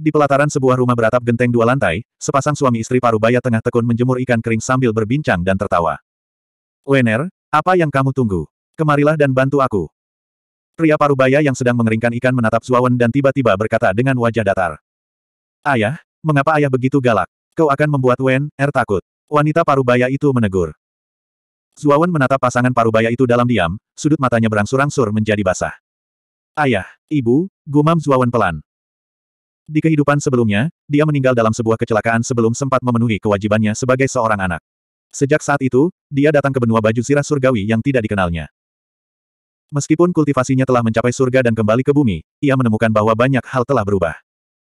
Di pelataran sebuah rumah beratap genteng dua lantai, sepasang suami istri parubaya tengah tekun menjemur ikan kering sambil berbincang dan tertawa. Wener, apa yang kamu tunggu? Kemarilah dan bantu aku. Pria parubaya yang sedang mengeringkan ikan menatap Zuawan dan tiba-tiba berkata dengan wajah datar. Ayah, mengapa ayah begitu galak? Kau akan membuat Wen, Er takut. Wanita parubaya itu menegur. Zuawan menatap pasangan parubaya itu dalam diam, sudut matanya berangsur-angsur menjadi basah. Ayah, ibu, gumam Zuawan pelan. Di kehidupan sebelumnya, dia meninggal dalam sebuah kecelakaan sebelum sempat memenuhi kewajibannya sebagai seorang anak. Sejak saat itu, dia datang ke benua baju sirah surgawi yang tidak dikenalnya. Meskipun kultivasinya telah mencapai surga dan kembali ke bumi, ia menemukan bahwa banyak hal telah berubah.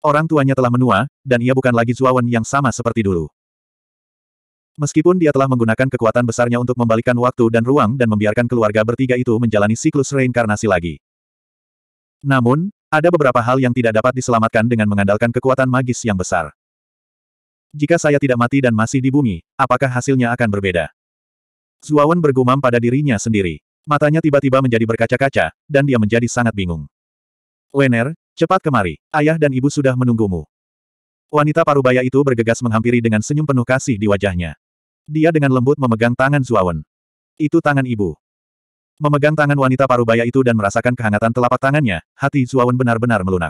Orang tuanya telah menua, dan ia bukan lagi Zuawan yang sama seperti dulu. Meskipun dia telah menggunakan kekuatan besarnya untuk membalikan waktu dan ruang dan membiarkan keluarga bertiga itu menjalani siklus reinkarnasi lagi. Namun, ada beberapa hal yang tidak dapat diselamatkan dengan mengandalkan kekuatan magis yang besar. Jika saya tidak mati dan masih di bumi, apakah hasilnya akan berbeda? Zuawan bergumam pada dirinya sendiri. Matanya tiba-tiba menjadi berkaca-kaca, dan dia menjadi sangat bingung. Wener, cepat kemari. Ayah dan ibu sudah menunggumu. Wanita parubaya itu bergegas menghampiri dengan senyum penuh kasih di wajahnya. Dia dengan lembut memegang tangan Zuawan. Itu tangan ibu. Memegang tangan wanita parubaya itu dan merasakan kehangatan telapak tangannya, hati Zuawan benar-benar melunak.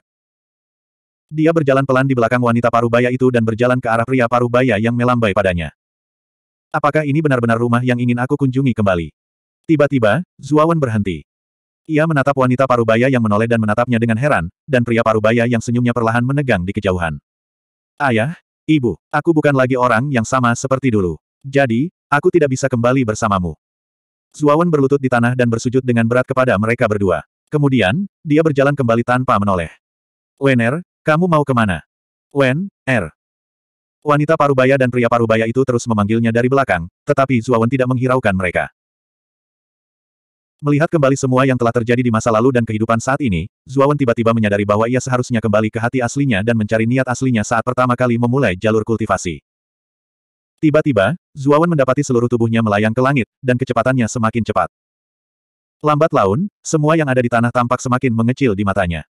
Dia berjalan pelan di belakang wanita parubaya itu dan berjalan ke arah pria parubaya yang melambai padanya. Apakah ini benar-benar rumah yang ingin aku kunjungi kembali? Tiba-tiba, Zuawan berhenti. Ia menatap wanita parubaya yang menoleh dan menatapnya dengan heran, dan pria parubaya yang senyumnya perlahan menegang di kejauhan. Ayah, ibu, aku bukan lagi orang yang sama seperti dulu. Jadi, aku tidak bisa kembali bersamamu. Zuawan berlutut di tanah dan bersujud dengan berat kepada mereka berdua. Kemudian, dia berjalan kembali tanpa menoleh. Wener, kamu mau kemana? Wen, Er. Wanita parubaya dan pria parubaya itu terus memanggilnya dari belakang, tetapi Zuawan tidak menghiraukan mereka. Melihat kembali semua yang telah terjadi di masa lalu dan kehidupan saat ini, Zuawan tiba-tiba menyadari bahwa ia seharusnya kembali ke hati aslinya dan mencari niat aslinya saat pertama kali memulai jalur kultivasi. Tiba-tiba, Zuawan mendapati seluruh tubuhnya melayang ke langit, dan kecepatannya semakin cepat. Lambat laun, semua yang ada di tanah tampak semakin mengecil di matanya.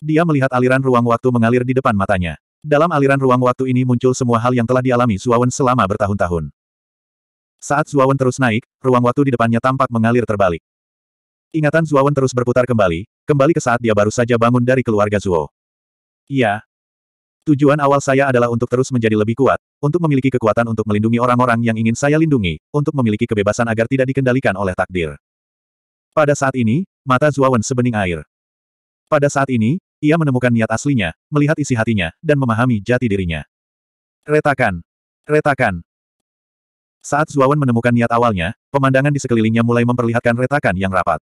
Dia melihat aliran ruang waktu mengalir di depan matanya. Dalam aliran ruang waktu ini muncul semua hal yang telah dialami Zuawan selama bertahun-tahun. Saat Zuawan terus naik, ruang waktu di depannya tampak mengalir terbalik. Ingatan Zuawan terus berputar kembali, kembali ke saat dia baru saja bangun dari keluarga Zuo. Iya. Tujuan awal saya adalah untuk terus menjadi lebih kuat, untuk memiliki kekuatan untuk melindungi orang-orang yang ingin saya lindungi, untuk memiliki kebebasan agar tidak dikendalikan oleh takdir. Pada saat ini, mata Zuawan sebening air. Pada saat ini, ia menemukan niat aslinya, melihat isi hatinya, dan memahami jati dirinya. Retakan! Retakan! Saat Zuawan menemukan niat awalnya, pemandangan di sekelilingnya mulai memperlihatkan retakan yang rapat.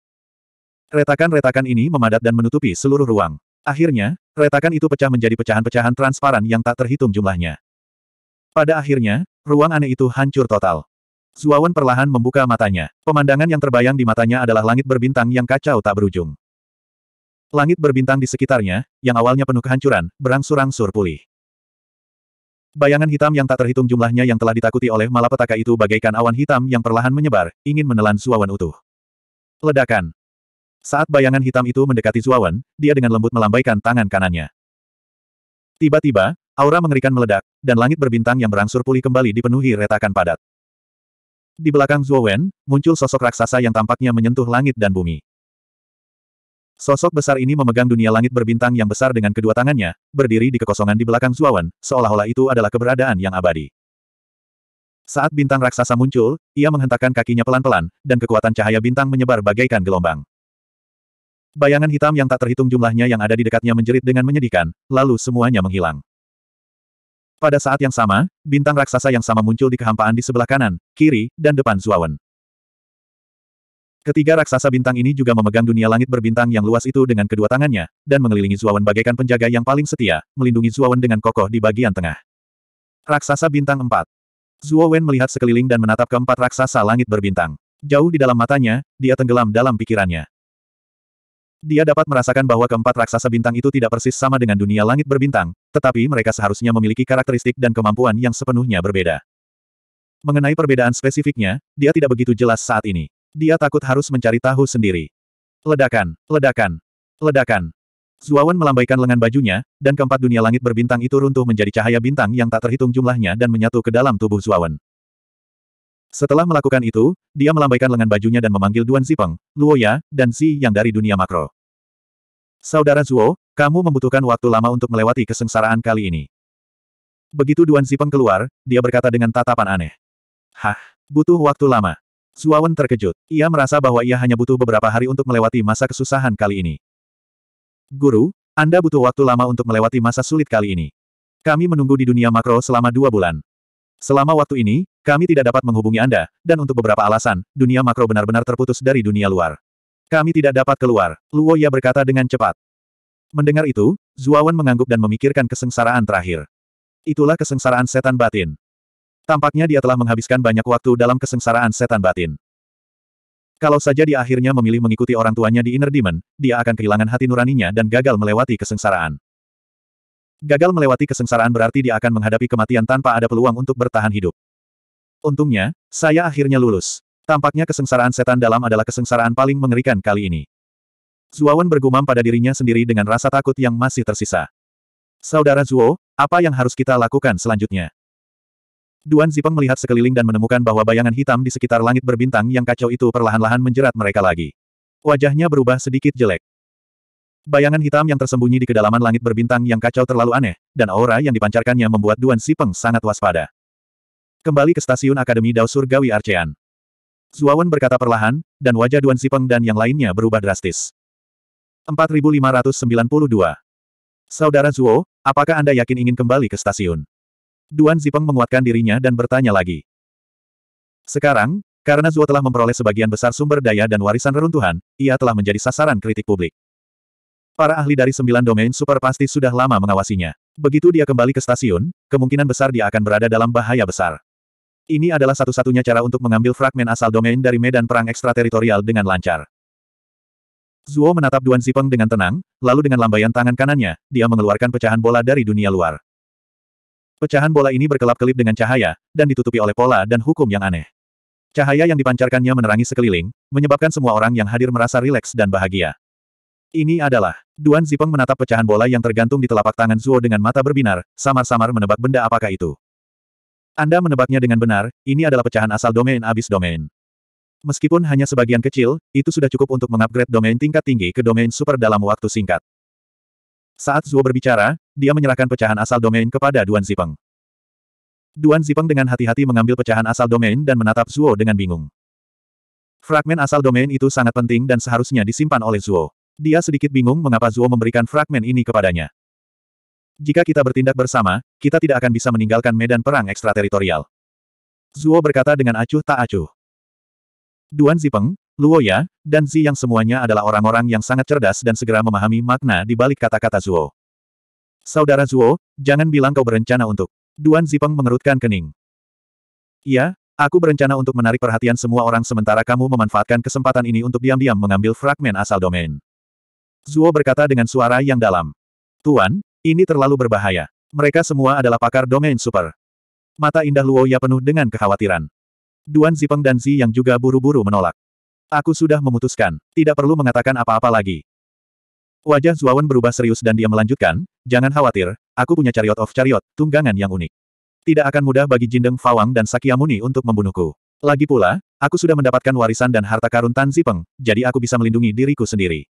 Retakan-retakan ini memadat dan menutupi seluruh ruang. Akhirnya, retakan itu pecah menjadi pecahan-pecahan transparan yang tak terhitung jumlahnya. Pada akhirnya, ruang aneh itu hancur total. Zuawan perlahan membuka matanya. Pemandangan yang terbayang di matanya adalah langit berbintang yang kacau tak berujung. Langit berbintang di sekitarnya, yang awalnya penuh kehancuran, berangsur-angsur pulih. Bayangan hitam yang tak terhitung jumlahnya yang telah ditakuti oleh malapetaka itu bagaikan awan hitam yang perlahan menyebar, ingin menelan Zuawan utuh. Ledakan. Saat bayangan hitam itu mendekati Zuawan, dia dengan lembut melambaikan tangan kanannya. Tiba-tiba, Aura mengerikan meledak, dan langit berbintang yang berangsur pulih kembali dipenuhi retakan padat. Di belakang Zuo Wen, muncul sosok raksasa yang tampaknya menyentuh langit dan bumi. Sosok besar ini memegang dunia langit berbintang yang besar dengan kedua tangannya, berdiri di kekosongan di belakang Zuo Wen, seolah-olah itu adalah keberadaan yang abadi. Saat bintang raksasa muncul, ia menghentakkan kakinya pelan-pelan, dan kekuatan cahaya bintang menyebar bagaikan gelombang. Bayangan hitam yang tak terhitung jumlahnya yang ada di dekatnya menjerit dengan menyedihkan, lalu semuanya menghilang. Pada saat yang sama, bintang raksasa yang sama muncul di kehampaan di sebelah kanan, kiri, dan depan Zuawan. Ketiga raksasa bintang ini juga memegang dunia langit berbintang yang luas itu dengan kedua tangannya, dan mengelilingi Zuawan bagaikan penjaga yang paling setia, melindungi Zuawan dengan kokoh di bagian tengah. Raksasa bintang 4 Zuo Wen melihat sekeliling dan menatap keempat raksasa langit berbintang. Jauh di dalam matanya, dia tenggelam dalam pikirannya. Dia dapat merasakan bahwa keempat raksasa bintang itu tidak persis sama dengan dunia langit berbintang, tetapi mereka seharusnya memiliki karakteristik dan kemampuan yang sepenuhnya berbeda. Mengenai perbedaan spesifiknya, dia tidak begitu jelas saat ini. Dia takut harus mencari tahu sendiri. Ledakan, ledakan, ledakan. Zuawan melambaikan lengan bajunya, dan keempat dunia langit berbintang itu runtuh menjadi cahaya bintang yang tak terhitung jumlahnya dan menyatu ke dalam tubuh Zuawan. Setelah melakukan itu, dia melambaikan lengan bajunya dan memanggil Duan Zipeng, Luoya, dan Xi yang dari dunia makro. Saudara Zuo, kamu membutuhkan waktu lama untuk melewati kesengsaraan kali ini. Begitu Duan Zipeng keluar, dia berkata dengan tatapan aneh. Hah, butuh waktu lama. Zuawan terkejut. Ia merasa bahwa ia hanya butuh beberapa hari untuk melewati masa kesusahan kali ini. Guru, Anda butuh waktu lama untuk melewati masa sulit kali ini. Kami menunggu di dunia makro selama dua bulan. Selama waktu ini, kami tidak dapat menghubungi Anda, dan untuk beberapa alasan, dunia makro benar-benar terputus dari dunia luar. Kami tidak dapat keluar, Luo Ya berkata dengan cepat. Mendengar itu, Zuawan mengangguk dan memikirkan kesengsaraan terakhir. Itulah kesengsaraan setan batin. Tampaknya dia telah menghabiskan banyak waktu dalam kesengsaraan setan batin. Kalau saja dia akhirnya memilih mengikuti orang tuanya di Inner Demon, dia akan kehilangan hati nuraninya dan gagal melewati kesengsaraan. Gagal melewati kesengsaraan berarti dia akan menghadapi kematian tanpa ada peluang untuk bertahan hidup. Untungnya, saya akhirnya lulus. Tampaknya kesengsaraan setan dalam adalah kesengsaraan paling mengerikan kali ini. Zuowen bergumam pada dirinya sendiri dengan rasa takut yang masih tersisa. Saudara Zuo, apa yang harus kita lakukan selanjutnya? Duan Zipeng melihat sekeliling dan menemukan bahwa bayangan hitam di sekitar langit berbintang yang kacau itu perlahan-lahan menjerat mereka lagi. Wajahnya berubah sedikit jelek. Bayangan hitam yang tersembunyi di kedalaman langit berbintang yang kacau terlalu aneh, dan aura yang dipancarkannya membuat Duan Zipeng sangat waspada. Kembali ke stasiun Akademi Dao Surgawi Arcean. Zuawan berkata perlahan, dan wajah Duan Sipeng dan yang lainnya berubah drastis. 4592. Saudara Zuo, apakah Anda yakin ingin kembali ke stasiun? Duan Zipeng menguatkan dirinya dan bertanya lagi. Sekarang, karena Zuo telah memperoleh sebagian besar sumber daya dan warisan reruntuhan, ia telah menjadi sasaran kritik publik. Para ahli dari sembilan domain super pasti sudah lama mengawasinya. Begitu dia kembali ke stasiun, kemungkinan besar dia akan berada dalam bahaya besar. Ini adalah satu-satunya cara untuk mengambil fragmen asal domain dari medan perang ekstrateritorial dengan lancar. Zuo menatap Duan Zipeng dengan tenang, lalu dengan lambaian tangan kanannya, dia mengeluarkan pecahan bola dari dunia luar. Pecahan bola ini berkelap-kelip dengan cahaya, dan ditutupi oleh pola dan hukum yang aneh. Cahaya yang dipancarkannya menerangi sekeliling, menyebabkan semua orang yang hadir merasa rileks dan bahagia. Ini adalah, Duan Zipeng menatap pecahan bola yang tergantung di telapak tangan Zuo dengan mata berbinar, samar-samar menebak benda apakah itu. Anda menebaknya dengan benar, ini adalah pecahan asal domain abis domain. Meskipun hanya sebagian kecil, itu sudah cukup untuk mengupgrade domain tingkat tinggi ke domain super dalam waktu singkat. Saat Zuo berbicara, dia menyerahkan pecahan asal domain kepada Duan Zipeng. Duan Zipeng dengan hati-hati mengambil pecahan asal domain dan menatap Zuo dengan bingung. Fragmen asal domain itu sangat penting dan seharusnya disimpan oleh Zuo. Dia sedikit bingung mengapa Zuo memberikan fragmen ini kepadanya. Jika kita bertindak bersama, kita tidak akan bisa meninggalkan medan perang ekstrateritorial. Zuo berkata dengan acuh tak acuh. Duan Zipeng, Luo Ya, dan Zi yang semuanya adalah orang-orang yang sangat cerdas dan segera memahami makna di balik kata-kata Zuo. Saudara Zuo, jangan bilang kau berencana untuk. Duan Zipeng mengerutkan kening. Iya, aku berencana untuk menarik perhatian semua orang sementara kamu memanfaatkan kesempatan ini untuk diam-diam mengambil fragmen asal domain. Zuo berkata dengan suara yang dalam. Tuan, ini terlalu berbahaya. Mereka semua adalah pakar domain super. Mata indah Luo Ya penuh dengan kekhawatiran. Duan Zipeng dan Zi yang juga buru-buru menolak. Aku sudah memutuskan, tidak perlu mengatakan apa-apa lagi. Wajah Zuawan berubah serius dan dia melanjutkan, jangan khawatir, aku punya chariot of chariot, tunggangan yang unik. Tidak akan mudah bagi Jindeng Fawang dan Sakyamuni untuk membunuhku. Lagi pula, aku sudah mendapatkan warisan dan harta karun Tan Zipeng, jadi aku bisa melindungi diriku sendiri.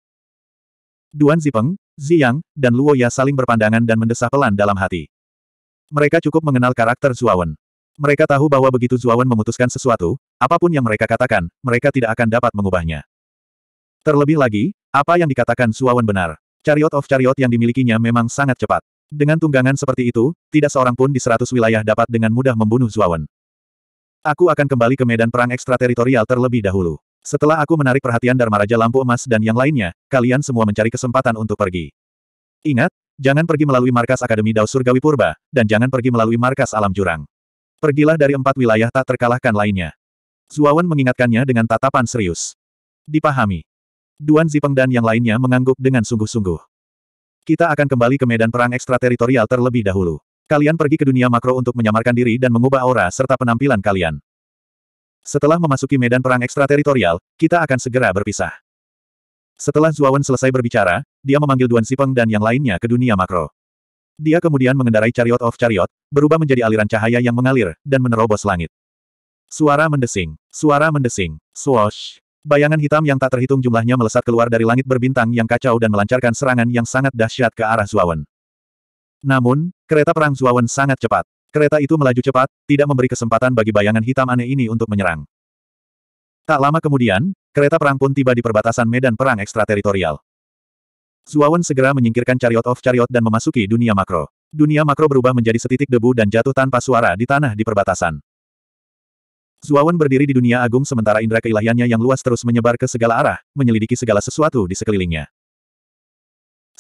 Duan Zipeng, Ziyang, dan Luo Ya saling berpandangan dan mendesah pelan dalam hati. Mereka cukup mengenal karakter Zuawan. Mereka tahu bahwa begitu Zuawan memutuskan sesuatu, apapun yang mereka katakan, mereka tidak akan dapat mengubahnya. Terlebih lagi, apa yang dikatakan Zuawan benar. Chariot of Chariot yang dimilikinya memang sangat cepat. Dengan tunggangan seperti itu, tidak seorang pun di seratus wilayah dapat dengan mudah membunuh Zuawan. Aku akan kembali ke medan perang ekstrateritorial terlebih dahulu. Setelah aku menarik perhatian Dharma Raja Lampu Emas dan yang lainnya, kalian semua mencari kesempatan untuk pergi. Ingat, jangan pergi melalui markas Akademi Dao Surgawi Purba, dan jangan pergi melalui markas Alam Jurang. Pergilah dari empat wilayah tak terkalahkan lainnya. Zuawan mengingatkannya dengan tatapan serius. Dipahami. Duan Zipeng dan yang lainnya mengangguk dengan sungguh-sungguh. Kita akan kembali ke medan perang ekstrateritorial terlebih dahulu. Kalian pergi ke dunia makro untuk menyamarkan diri dan mengubah aura serta penampilan kalian. Setelah memasuki medan perang ekstrateritorial, kita akan segera berpisah. Setelah Zuawan selesai berbicara, dia memanggil Duan Sipeng dan yang lainnya ke dunia makro. Dia kemudian mengendarai Chariot of Chariot, berubah menjadi aliran cahaya yang mengalir, dan menerobos langit. Suara mendesing, suara mendesing, swoosh. Bayangan hitam yang tak terhitung jumlahnya melesat keluar dari langit berbintang yang kacau dan melancarkan serangan yang sangat dahsyat ke arah Zuawan. Namun, kereta perang Zuawan sangat cepat. Kereta itu melaju cepat, tidak memberi kesempatan bagi bayangan hitam aneh ini untuk menyerang. Tak lama kemudian, kereta perang pun tiba di perbatasan medan perang ekstrateritorial. Zuawan segera menyingkirkan Chariot of Chariot dan memasuki dunia makro. Dunia makro berubah menjadi setitik debu dan jatuh tanpa suara di tanah di perbatasan. Zuawan berdiri di dunia agung sementara indera keilahiannya yang luas terus menyebar ke segala arah, menyelidiki segala sesuatu di sekelilingnya.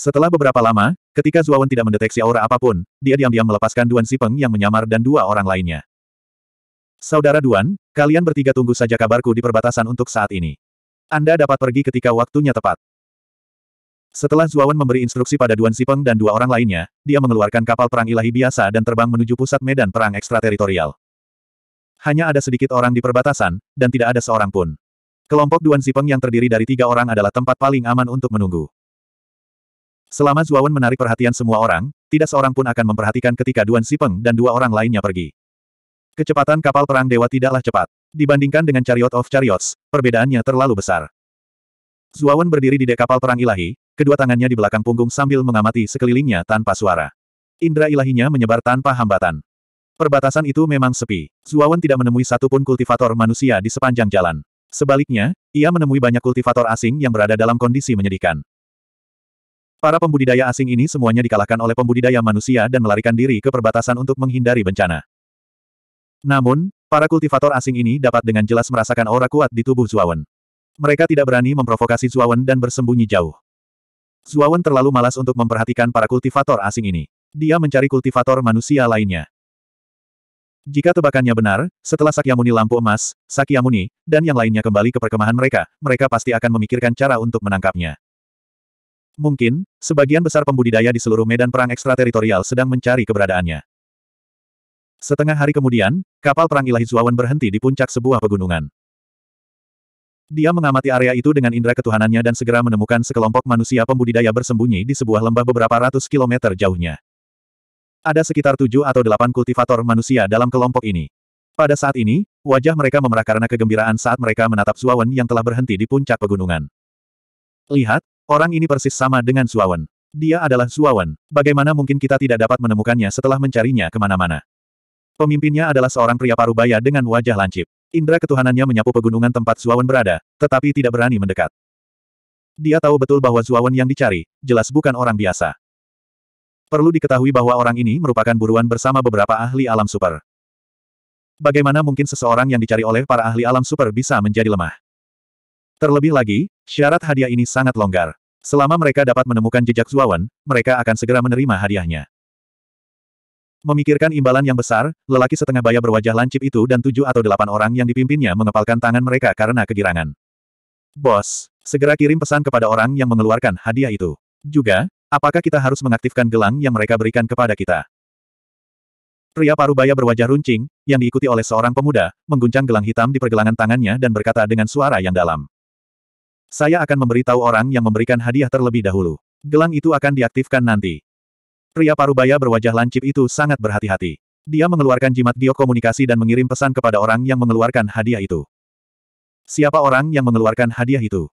Setelah beberapa lama, ketika Zuawan tidak mendeteksi aura apapun, dia diam-diam melepaskan Duan Sipeng yang menyamar dan dua orang lainnya. Saudara Duan, kalian bertiga tunggu saja kabarku di perbatasan untuk saat ini. Anda dapat pergi ketika waktunya tepat. Setelah Zuawan memberi instruksi pada Duan Sipeng dan dua orang lainnya, dia mengeluarkan kapal perang ilahi biasa dan terbang menuju pusat medan perang ekstrateritorial. Hanya ada sedikit orang di perbatasan, dan tidak ada seorang pun. Kelompok Duan Sipeng yang terdiri dari tiga orang adalah tempat paling aman untuk menunggu. Selama Zuawan menarik perhatian semua orang, tidak seorang pun akan memperhatikan ketika Duan Sipeng dan dua orang lainnya pergi. Kecepatan kapal perang dewa tidaklah cepat. Dibandingkan dengan Chariot of Chariots, perbedaannya terlalu besar. Zuawan berdiri di dek kapal perang ilahi, kedua tangannya di belakang punggung sambil mengamati sekelilingnya tanpa suara. Indra ilahinya menyebar tanpa hambatan. Perbatasan itu memang sepi. Zuawan tidak menemui satupun kultivator manusia di sepanjang jalan. Sebaliknya, ia menemui banyak kultivator asing yang berada dalam kondisi menyedihkan. Para pembudidaya asing ini semuanya dikalahkan oleh pembudidaya manusia dan melarikan diri ke perbatasan untuk menghindari bencana. Namun, para kultivator asing ini dapat dengan jelas merasakan aura kuat di tubuh Zuawan. Mereka tidak berani memprovokasi Zuawan dan bersembunyi jauh. Zuawan terlalu malas untuk memperhatikan para kultivator asing ini. Dia mencari kultivator manusia lainnya. Jika tebakannya benar, setelah Sakyamuni lampu emas, Sakyamuni, dan yang lainnya kembali ke perkemahan mereka, mereka pasti akan memikirkan cara untuk menangkapnya. Mungkin, sebagian besar pembudidaya di seluruh medan perang ekstrateritorial sedang mencari keberadaannya. Setengah hari kemudian, kapal perang ilahi Zuawan berhenti di puncak sebuah pegunungan. Dia mengamati area itu dengan indera ketuhanannya dan segera menemukan sekelompok manusia pembudidaya bersembunyi di sebuah lembah beberapa ratus kilometer jauhnya. Ada sekitar tujuh atau delapan kultivator manusia dalam kelompok ini. Pada saat ini, wajah mereka memerah karena kegembiraan saat mereka menatap Zuawan yang telah berhenti di puncak pegunungan. Lihat, Orang ini persis sama dengan Suawan. Dia adalah Suawan. Bagaimana mungkin kita tidak dapat menemukannya setelah mencarinya kemana-mana? Pemimpinnya adalah seorang pria parubaya dengan wajah lancip. Indra ketuhanannya menyapu pegunungan tempat Suawan berada, tetapi tidak berani mendekat. Dia tahu betul bahwa Suawan yang dicari, jelas bukan orang biasa. Perlu diketahui bahwa orang ini merupakan buruan bersama beberapa ahli alam super. Bagaimana mungkin seseorang yang dicari oleh para ahli alam super bisa menjadi lemah? Terlebih lagi, syarat hadiah ini sangat longgar. Selama mereka dapat menemukan jejak Zuawan, mereka akan segera menerima hadiahnya. Memikirkan imbalan yang besar, lelaki setengah baya berwajah lancip itu dan tujuh atau delapan orang yang dipimpinnya mengepalkan tangan mereka karena kegirangan. Bos, segera kirim pesan kepada orang yang mengeluarkan hadiah itu. Juga, apakah kita harus mengaktifkan gelang yang mereka berikan kepada kita? Pria parubaya berwajah runcing, yang diikuti oleh seorang pemuda, mengguncang gelang hitam di pergelangan tangannya dan berkata dengan suara yang dalam. Saya akan memberitahu orang yang memberikan hadiah terlebih dahulu. Gelang itu akan diaktifkan nanti. Pria parubaya berwajah lancip itu sangat berhati-hati. Dia mengeluarkan jimat biokomunikasi dan mengirim pesan kepada orang yang mengeluarkan hadiah itu. Siapa orang yang mengeluarkan hadiah itu?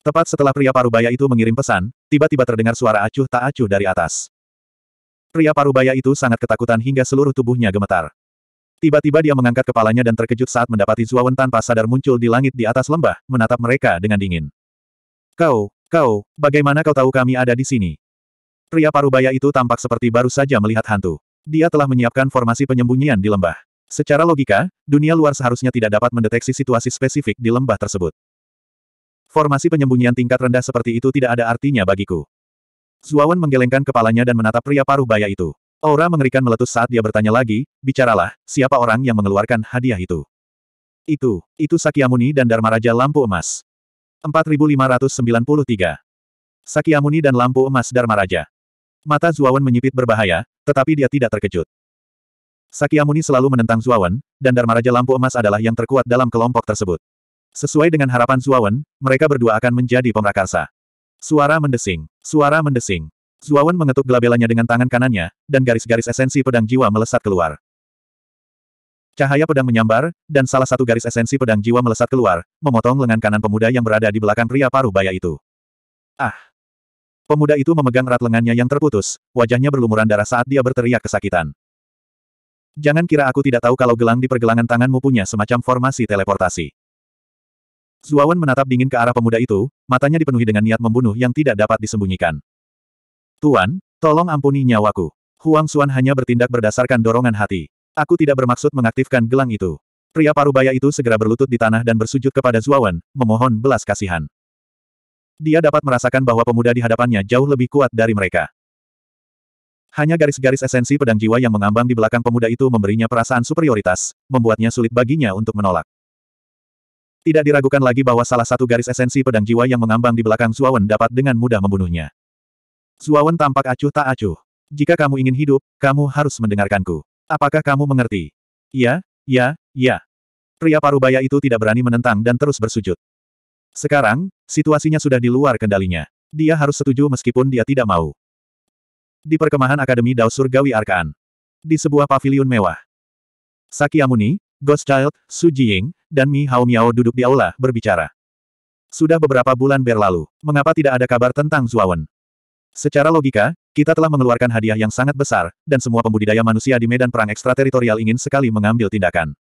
Tepat setelah pria parubaya itu mengirim pesan, tiba-tiba terdengar suara acuh tak acuh dari atas. Pria parubaya itu sangat ketakutan hingga seluruh tubuhnya gemetar. Tiba-tiba dia mengangkat kepalanya dan terkejut saat mendapati Zuawan tanpa sadar muncul di langit di atas lembah, menatap mereka dengan dingin. Kau, kau, bagaimana kau tahu kami ada di sini? Pria parubaya itu tampak seperti baru saja melihat hantu. Dia telah menyiapkan formasi penyembunyian di lembah. Secara logika, dunia luar seharusnya tidak dapat mendeteksi situasi spesifik di lembah tersebut. Formasi penyembunyian tingkat rendah seperti itu tidak ada artinya bagiku. Zuawan menggelengkan kepalanya dan menatap pria paruh baya itu. Aura mengerikan meletus saat dia bertanya lagi, bicaralah, siapa orang yang mengeluarkan hadiah itu? Itu, itu Sakyamuni dan Dharma Raja Lampu Emas. 4593. Sakyamuni dan Lampu Emas Dharma Raja. Mata Zuawan menyipit berbahaya, tetapi dia tidak terkejut. Sakyamuni selalu menentang Zuawan, dan Dharma Raja Lampu Emas adalah yang terkuat dalam kelompok tersebut. Sesuai dengan harapan Zuawan, mereka berdua akan menjadi pemrakarsa. Suara mendesing, suara mendesing. Zuawan mengetuk gelabelanya dengan tangan kanannya, dan garis-garis esensi pedang jiwa melesat keluar. Cahaya pedang menyambar, dan salah satu garis esensi pedang jiwa melesat keluar, memotong lengan kanan pemuda yang berada di belakang pria paruh baya itu. Ah! Pemuda itu memegang erat lengannya yang terputus, wajahnya berlumuran darah saat dia berteriak kesakitan. Jangan kira aku tidak tahu kalau gelang di pergelangan tanganmu punya semacam formasi teleportasi. Zuawan menatap dingin ke arah pemuda itu, matanya dipenuhi dengan niat membunuh yang tidak dapat disembunyikan. Tuan, tolong ampuni nyawaku. Huang Xuan hanya bertindak berdasarkan dorongan hati. Aku tidak bermaksud mengaktifkan gelang itu. Pria parubaya itu segera berlutut di tanah dan bersujud kepada Zuawan, memohon belas kasihan. Dia dapat merasakan bahwa pemuda di hadapannya jauh lebih kuat dari mereka. Hanya garis-garis esensi pedang jiwa yang mengambang di belakang pemuda itu memberinya perasaan superioritas, membuatnya sulit baginya untuk menolak. Tidak diragukan lagi bahwa salah satu garis esensi pedang jiwa yang mengambang di belakang Zuawan dapat dengan mudah membunuhnya. Zuawan tampak acuh tak acuh. Jika kamu ingin hidup, kamu harus mendengarkanku. Apakah kamu mengerti? Ya, ya, ya. Pria parubaya itu tidak berani menentang dan terus bersujud. Sekarang, situasinya sudah di luar kendalinya. Dia harus setuju meskipun dia tidak mau. Di perkemahan Akademi Dao Surgawi Arkaan. Di sebuah paviliun mewah. Amuni, Ghost Child, Su Jiying, dan Mi Hao Miao duduk di aula, berbicara. Sudah beberapa bulan berlalu, mengapa tidak ada kabar tentang Zuawan? Secara logika, kita telah mengeluarkan hadiah yang sangat besar, dan semua pembudidaya manusia di medan perang ekstrateritorial ingin sekali mengambil tindakan.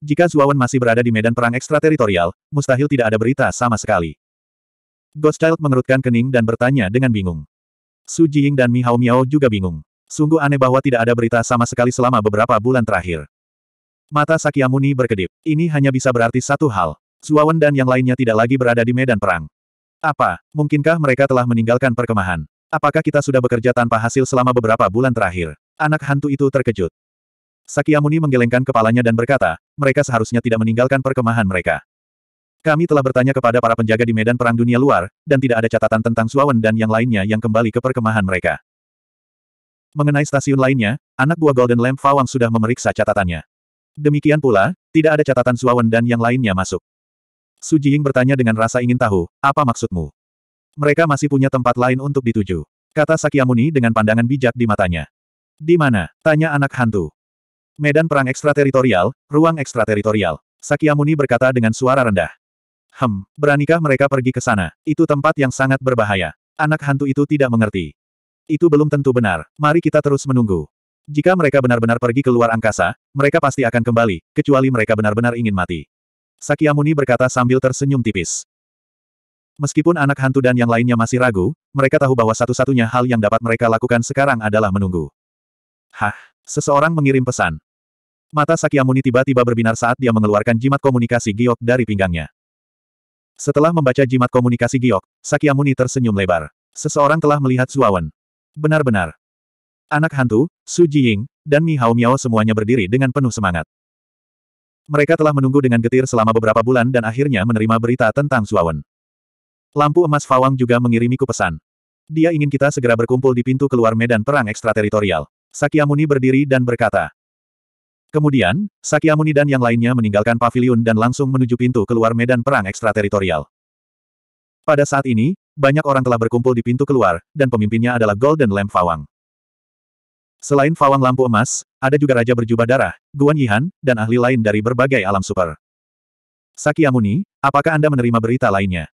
Jika Zuawan masih berada di medan perang ekstrateritorial, mustahil tidak ada berita sama sekali. Ghost Child mengerutkan kening dan bertanya dengan bingung. Su Jiying dan Mi Hao Miao juga bingung. Sungguh aneh bahwa tidak ada berita sama sekali selama beberapa bulan terakhir. Mata Sakyamuni berkedip. Ini hanya bisa berarti satu hal. Zuawan dan yang lainnya tidak lagi berada di medan perang. Apa, mungkinkah mereka telah meninggalkan perkemahan? Apakah kita sudah bekerja tanpa hasil selama beberapa bulan terakhir? Anak hantu itu terkejut. Sakyamuni menggelengkan kepalanya dan berkata, mereka seharusnya tidak meninggalkan perkemahan mereka. Kami telah bertanya kepada para penjaga di medan perang dunia luar, dan tidak ada catatan tentang Suawan dan yang lainnya yang kembali ke perkemahan mereka. Mengenai stasiun lainnya, anak buah Golden Lamp Fawang sudah memeriksa catatannya. Demikian pula, tidak ada catatan Suawan dan yang lainnya masuk. Su Jiying bertanya dengan rasa ingin tahu, apa maksudmu? Mereka masih punya tempat lain untuk dituju. Kata Sakyamuni dengan pandangan bijak di matanya. Di mana? Tanya anak hantu. Medan perang ekstrateritorial, ruang ekstrateritorial. Sakyamuni berkata dengan suara rendah. Hem, beranikah mereka pergi ke sana? Itu tempat yang sangat berbahaya. Anak hantu itu tidak mengerti. Itu belum tentu benar. Mari kita terus menunggu. Jika mereka benar-benar pergi ke luar angkasa, mereka pasti akan kembali, kecuali mereka benar-benar ingin mati. Sakyamuni berkata sambil tersenyum tipis. Meskipun anak hantu dan yang lainnya masih ragu, mereka tahu bahwa satu-satunya hal yang dapat mereka lakukan sekarang adalah menunggu. Hah, seseorang mengirim pesan. Mata Sakyamuni tiba-tiba berbinar saat dia mengeluarkan jimat komunikasi giok dari pinggangnya. Setelah membaca jimat komunikasi giok, Sakyamuni tersenyum lebar. Seseorang telah melihat Zuawan. Benar-benar. Anak hantu, Su Jiying, dan Mi Hao Miao semuanya berdiri dengan penuh semangat. Mereka telah menunggu dengan getir selama beberapa bulan dan akhirnya menerima berita tentang Zuawan. Lampu emas Fawang juga mengirimiku pesan. Dia ingin kita segera berkumpul di pintu keluar medan perang ekstrateritorial. Sakyamuni berdiri dan berkata. Kemudian, Sakyamuni dan yang lainnya meninggalkan pavilion dan langsung menuju pintu keluar medan perang ekstrateritorial. Pada saat ini, banyak orang telah berkumpul di pintu keluar, dan pemimpinnya adalah Golden Lamp Fawang. Selain Fawang Lampu Emas, ada juga Raja Berjubah Darah, Guan Yihan, dan ahli lain dari berbagai alam super. Sakyamuni, apakah Anda menerima berita lainnya?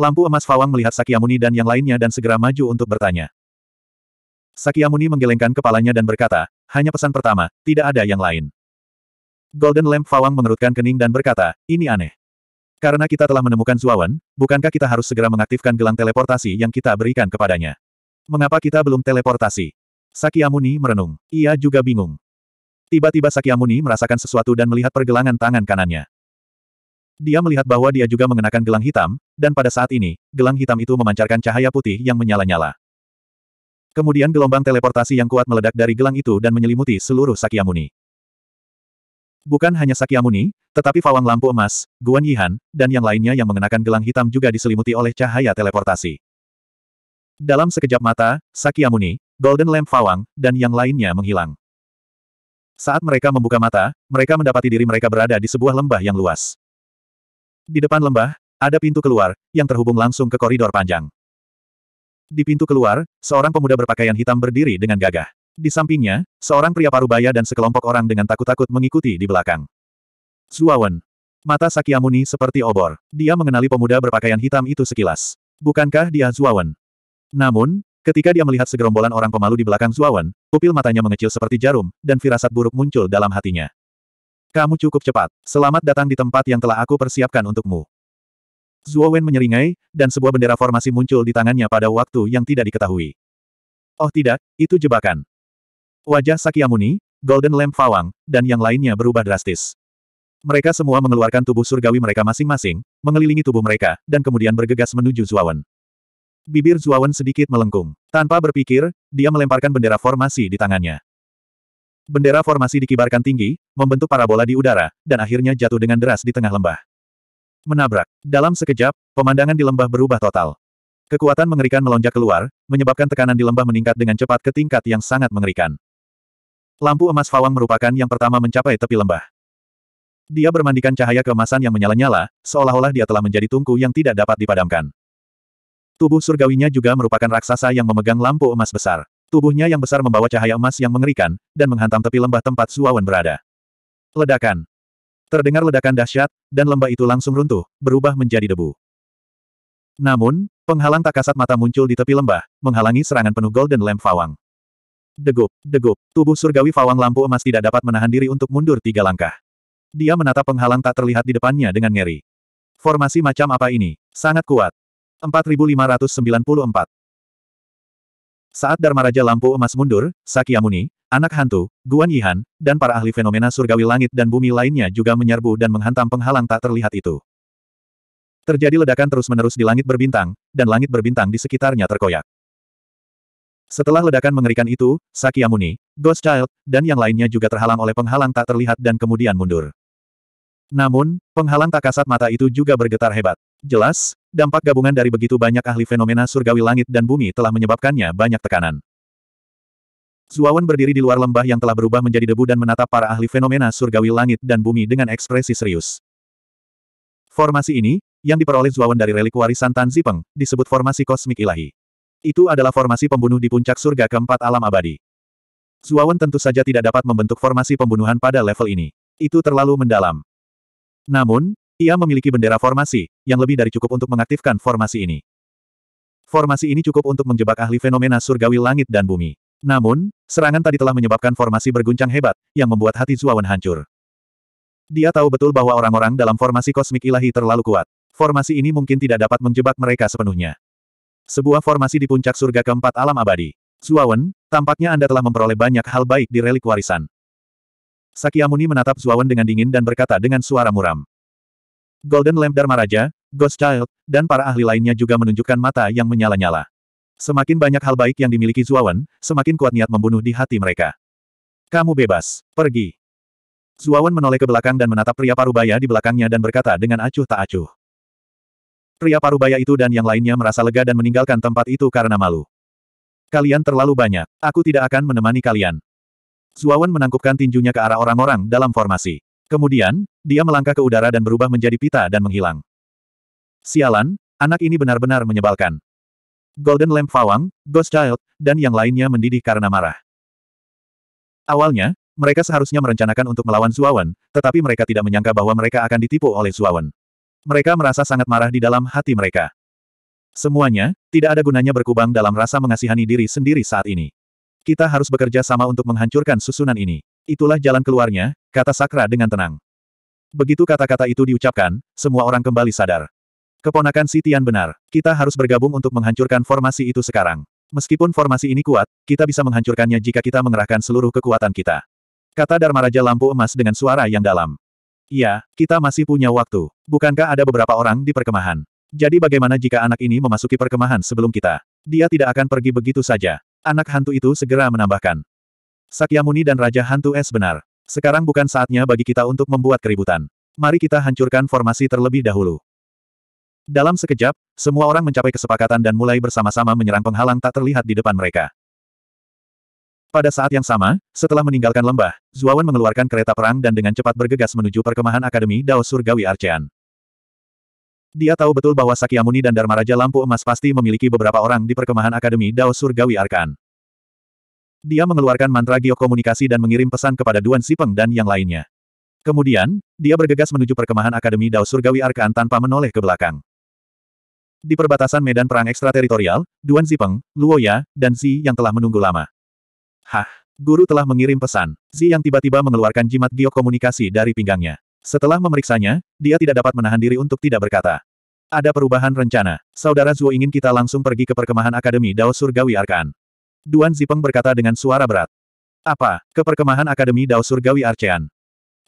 Lampu emas Fawang melihat Sakyamuni dan yang lainnya dan segera maju untuk bertanya. Sakyamuni menggelengkan kepalanya dan berkata, hanya pesan pertama, tidak ada yang lain. Golden Lamp Fawang mengerutkan kening dan berkata, ini aneh. Karena kita telah menemukan Zuawan, bukankah kita harus segera mengaktifkan gelang teleportasi yang kita berikan kepadanya? Mengapa kita belum teleportasi? Sakyamuni merenung. Ia juga bingung. Tiba-tiba Sakyamuni merasakan sesuatu dan melihat pergelangan tangan kanannya. Dia melihat bahwa dia juga mengenakan gelang hitam, dan pada saat ini, gelang hitam itu memancarkan cahaya putih yang menyala-nyala. Kemudian gelombang teleportasi yang kuat meledak dari gelang itu dan menyelimuti seluruh Sakyamuni. Bukan hanya Sakyamuni, tetapi Fawang Lampu Emas, Guan Yihan, dan yang lainnya yang mengenakan gelang hitam juga diselimuti oleh cahaya teleportasi. Dalam sekejap mata, Sakyamuni, Golden Lamp Fawang, dan yang lainnya menghilang. Saat mereka membuka mata, mereka mendapati diri mereka berada di sebuah lembah yang luas. Di depan lembah, ada pintu keluar, yang terhubung langsung ke koridor panjang. Di pintu keluar, seorang pemuda berpakaian hitam berdiri dengan gagah. Di sampingnya, seorang pria parubaya dan sekelompok orang dengan takut-takut mengikuti di belakang. Zuawan. Mata Sakyamuni seperti obor. Dia mengenali pemuda berpakaian hitam itu sekilas. Bukankah dia Zuawan? Namun, ketika dia melihat segerombolan orang pemalu di belakang Zuawan, pupil matanya mengecil seperti jarum, dan firasat buruk muncul dalam hatinya. Kamu cukup cepat. Selamat datang di tempat yang telah aku persiapkan untukmu. Zuo Wen menyeringai, dan sebuah bendera formasi muncul di tangannya pada waktu yang tidak diketahui. Oh tidak, itu jebakan. Wajah Sakyamuni, Golden Lamp Fawang, dan yang lainnya berubah drastis. Mereka semua mengeluarkan tubuh surgawi mereka masing-masing, mengelilingi tubuh mereka, dan kemudian bergegas menuju Zuawan. Bibir Zuawan sedikit melengkung. Tanpa berpikir, dia melemparkan bendera formasi di tangannya. Bendera formasi dikibarkan tinggi, membentuk parabola di udara, dan akhirnya jatuh dengan deras di tengah lembah. Menabrak. Dalam sekejap, pemandangan di lembah berubah total. Kekuatan mengerikan melonjak keluar, menyebabkan tekanan di lembah meningkat dengan cepat ke tingkat yang sangat mengerikan. Lampu emas Fawang merupakan yang pertama mencapai tepi lembah. Dia bermandikan cahaya keemasan yang menyala-nyala, seolah-olah dia telah menjadi tungku yang tidak dapat dipadamkan. Tubuh surgawinya juga merupakan raksasa yang memegang lampu emas besar. Tubuhnya yang besar membawa cahaya emas yang mengerikan, dan menghantam tepi lembah tempat Suawan berada. Ledakan. Terdengar ledakan dahsyat, dan lembah itu langsung runtuh, berubah menjadi debu. Namun, penghalang tak kasat mata muncul di tepi lembah, menghalangi serangan penuh Golden Lamp Fawang. Degup, degup, tubuh surgawi Fawang lampu emas tidak dapat menahan diri untuk mundur tiga langkah. Dia menatap penghalang tak terlihat di depannya dengan ngeri. Formasi macam apa ini? Sangat kuat. 4594. Saat Dharma Raja Lampu Emas mundur, Sakyamuni, anak hantu, Guan Yihan, dan para ahli fenomena surgawi langit dan bumi lainnya juga menyerbu dan menghantam penghalang tak terlihat itu. Terjadi ledakan terus-menerus di langit berbintang, dan langit berbintang di sekitarnya terkoyak. Setelah ledakan mengerikan itu, Sakyamuni, Ghost Child, dan yang lainnya juga terhalang oleh penghalang tak terlihat dan kemudian mundur. Namun, penghalang tak kasat mata itu juga bergetar hebat. Jelas, Dampak gabungan dari begitu banyak ahli fenomena surgawi langit dan bumi telah menyebabkannya banyak tekanan. Zuawan berdiri di luar lembah yang telah berubah menjadi debu dan menatap para ahli fenomena surgawi langit dan bumi dengan ekspresi serius. Formasi ini, yang diperoleh Zuawan dari relik warisan Tan Zipeng, disebut formasi kosmik ilahi. Itu adalah formasi pembunuh di puncak surga keempat alam abadi. Zuawan tentu saja tidak dapat membentuk formasi pembunuhan pada level ini. Itu terlalu mendalam. Namun, ia memiliki bendera formasi, yang lebih dari cukup untuk mengaktifkan formasi ini. Formasi ini cukup untuk menjebak ahli fenomena surgawi langit dan bumi. Namun, serangan tadi telah menyebabkan formasi berguncang hebat, yang membuat hati Zuawan hancur. Dia tahu betul bahwa orang-orang dalam formasi kosmik ilahi terlalu kuat. Formasi ini mungkin tidak dapat menjebak mereka sepenuhnya. Sebuah formasi di puncak surga keempat alam abadi. Zuawan, tampaknya Anda telah memperoleh banyak hal baik di relik warisan. Sakyamuni menatap Zuawan dengan dingin dan berkata dengan suara muram. Golden Lamp Dharma Raja, Ghost Child, dan para ahli lainnya juga menunjukkan mata yang menyala-nyala. Semakin banyak hal baik yang dimiliki Zuawan, semakin kuat niat membunuh di hati mereka. Kamu bebas. Pergi. Zuawan menoleh ke belakang dan menatap pria parubaya di belakangnya dan berkata dengan acuh tak acuh. Pria parubaya itu dan yang lainnya merasa lega dan meninggalkan tempat itu karena malu. Kalian terlalu banyak. Aku tidak akan menemani kalian. Zuawan menangkupkan tinjunya ke arah orang-orang dalam formasi. Kemudian, dia melangkah ke udara dan berubah menjadi pita dan menghilang. Sialan, anak ini benar-benar menyebalkan. Golden Lamp Fawang, Ghost Child, dan yang lainnya mendidih karena marah. Awalnya, mereka seharusnya merencanakan untuk melawan Zuawan, tetapi mereka tidak menyangka bahwa mereka akan ditipu oleh Zuawan. Mereka merasa sangat marah di dalam hati mereka. Semuanya, tidak ada gunanya berkubang dalam rasa mengasihani diri sendiri saat ini. Kita harus bekerja sama untuk menghancurkan susunan ini. Itulah jalan keluarnya, kata Sakra dengan tenang. Begitu kata-kata itu diucapkan, semua orang kembali sadar. Keponakan si Tian benar, kita harus bergabung untuk menghancurkan formasi itu sekarang. Meskipun formasi ini kuat, kita bisa menghancurkannya jika kita mengerahkan seluruh kekuatan kita. Kata Dharma Raja Lampu Emas dengan suara yang dalam. Iya, kita masih punya waktu. Bukankah ada beberapa orang di perkemahan? Jadi bagaimana jika anak ini memasuki perkemahan sebelum kita? Dia tidak akan pergi begitu saja. Anak hantu itu segera menambahkan. Sakyamuni dan Raja Hantu Es benar. Sekarang bukan saatnya bagi kita untuk membuat keributan. Mari kita hancurkan formasi terlebih dahulu. Dalam sekejap, semua orang mencapai kesepakatan dan mulai bersama-sama menyerang penghalang tak terlihat di depan mereka. Pada saat yang sama, setelah meninggalkan lembah, Zuawan mengeluarkan kereta perang dan dengan cepat bergegas menuju perkemahan Akademi Dao Surgawi Arcean. Dia tahu betul bahwa Sakyamuni dan Dharma Raja Lampu Emas pasti memiliki beberapa orang di perkemahan Akademi Dao Surgawi Arkan. Dia mengeluarkan mantra geokomunikasi dan mengirim pesan kepada Duan Sipeng dan yang lainnya. Kemudian, dia bergegas menuju perkemahan Akademi Dao Surgawi Arkaan tanpa menoleh ke belakang. Di perbatasan medan perang ekstrateritorial, Duan Zipeng, Luoya, dan Zi yang telah menunggu lama. Hah, guru telah mengirim pesan. Zi yang tiba-tiba mengeluarkan jimat geokomunikasi dari pinggangnya. Setelah memeriksanya, dia tidak dapat menahan diri untuk tidak berkata. Ada perubahan rencana. Saudara Zuo ingin kita langsung pergi ke perkemahan Akademi Dao Surgawi Arkaan. Duan Zipeng berkata dengan suara berat. Apa, keperkemahan Akademi Dao Surgawi Arcean?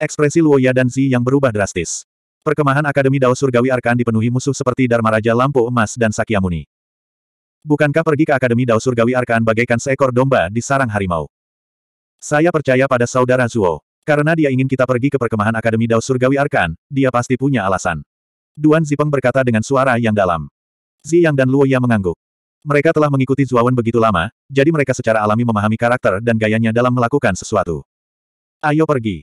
Ekspresi Luoya dan Zi yang berubah drastis. Perkemahan Akademi Dao Surgawi Arkan dipenuhi musuh seperti Dharma Raja Lampu Emas dan Sakyamuni. Bukankah pergi ke Akademi Dao Surgawi Arkan bagaikan seekor domba di sarang harimau? Saya percaya pada saudara Zuo. Karena dia ingin kita pergi ke perkemahan Akademi Dao Surgawi Arkan, dia pasti punya alasan. Duan Zipeng berkata dengan suara yang dalam. Zi Yang dan Luo mengangguk. Mereka telah mengikuti Zuawan begitu lama, jadi mereka secara alami memahami karakter dan gayanya dalam melakukan sesuatu. Ayo pergi.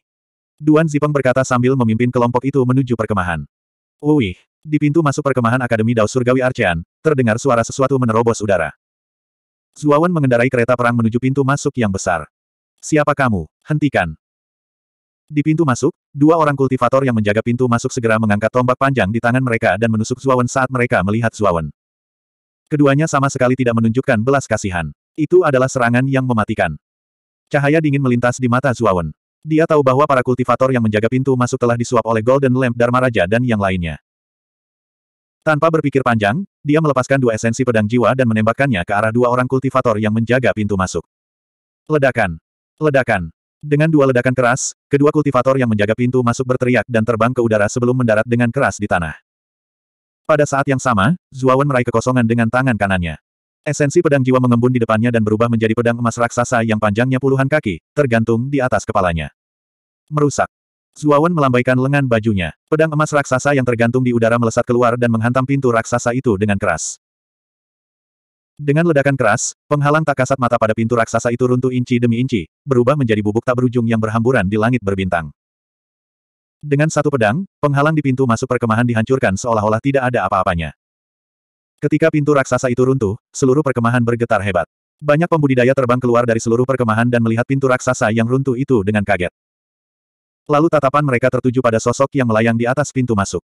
Duan Zipeng berkata sambil memimpin kelompok itu menuju perkemahan. Wih, di pintu masuk perkemahan Akademi Dao Surgawi Arcean, terdengar suara sesuatu menerobos udara. Zuawan mengendarai kereta perang menuju pintu masuk yang besar. Siapa kamu? Hentikan. Di pintu masuk, dua orang kultivator yang menjaga pintu masuk segera mengangkat tombak panjang di tangan mereka dan menusuk Zuawan saat mereka melihat Zuawan. Keduanya sama sekali tidak menunjukkan belas kasihan. Itu adalah serangan yang mematikan. Cahaya dingin melintas di mata Zuawan. Dia tahu bahwa para kultivator yang menjaga pintu masuk telah disuap oleh Golden Lamp Dharma Raja dan yang lainnya. Tanpa berpikir panjang, dia melepaskan dua esensi pedang jiwa dan menembakkannya ke arah dua orang kultivator yang menjaga pintu masuk. Ledakan. Ledakan. Dengan dua ledakan keras, kedua kultivator yang menjaga pintu masuk berteriak dan terbang ke udara sebelum mendarat dengan keras di tanah. Pada saat yang sama, Zuawan meraih kekosongan dengan tangan kanannya. Esensi pedang jiwa mengembun di depannya dan berubah menjadi pedang emas raksasa yang panjangnya puluhan kaki, tergantung di atas kepalanya. Merusak. Zuawan melambaikan lengan bajunya. Pedang emas raksasa yang tergantung di udara melesat keluar dan menghantam pintu raksasa itu dengan keras. Dengan ledakan keras, penghalang tak kasat mata pada pintu raksasa itu runtuh inci demi inci, berubah menjadi bubuk tak berujung yang berhamburan di langit berbintang. Dengan satu pedang, penghalang di pintu masuk perkemahan dihancurkan seolah-olah tidak ada apa-apanya. Ketika pintu raksasa itu runtuh, seluruh perkemahan bergetar hebat. Banyak pembudidaya terbang keluar dari seluruh perkemahan dan melihat pintu raksasa yang runtuh itu dengan kaget. Lalu tatapan mereka tertuju pada sosok yang melayang di atas pintu masuk.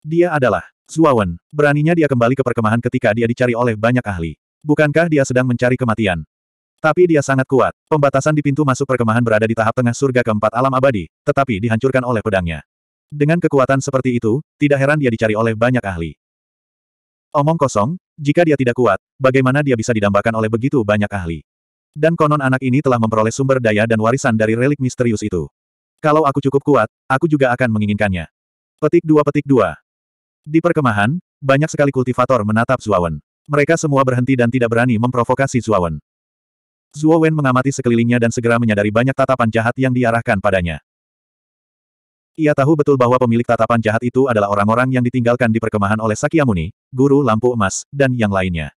Dia adalah Zuawan. Beraninya dia kembali ke perkemahan ketika dia dicari oleh banyak ahli. Bukankah dia sedang mencari kematian? Tapi dia sangat kuat. Pembatasan di pintu masuk perkemahan berada di tahap tengah surga keempat alam abadi, tetapi dihancurkan oleh pedangnya. Dengan kekuatan seperti itu, tidak heran dia dicari oleh banyak ahli. Omong kosong, jika dia tidak kuat, bagaimana dia bisa didambakan oleh begitu banyak ahli? Dan konon anak ini telah memperoleh sumber daya dan warisan dari relik misterius itu. Kalau aku cukup kuat, aku juga akan menginginkannya. Petik dua petik dua. Di perkemahan, banyak sekali kultivator menatap Zuawan. Mereka semua berhenti dan tidak berani memprovokasi Zuawan. Zuo Wen mengamati sekelilingnya dan segera menyadari banyak tatapan jahat yang diarahkan padanya. Ia tahu betul bahwa pemilik tatapan jahat itu adalah orang-orang yang ditinggalkan di perkemahan oleh Sakyamuni, Guru Lampu Emas, dan yang lainnya.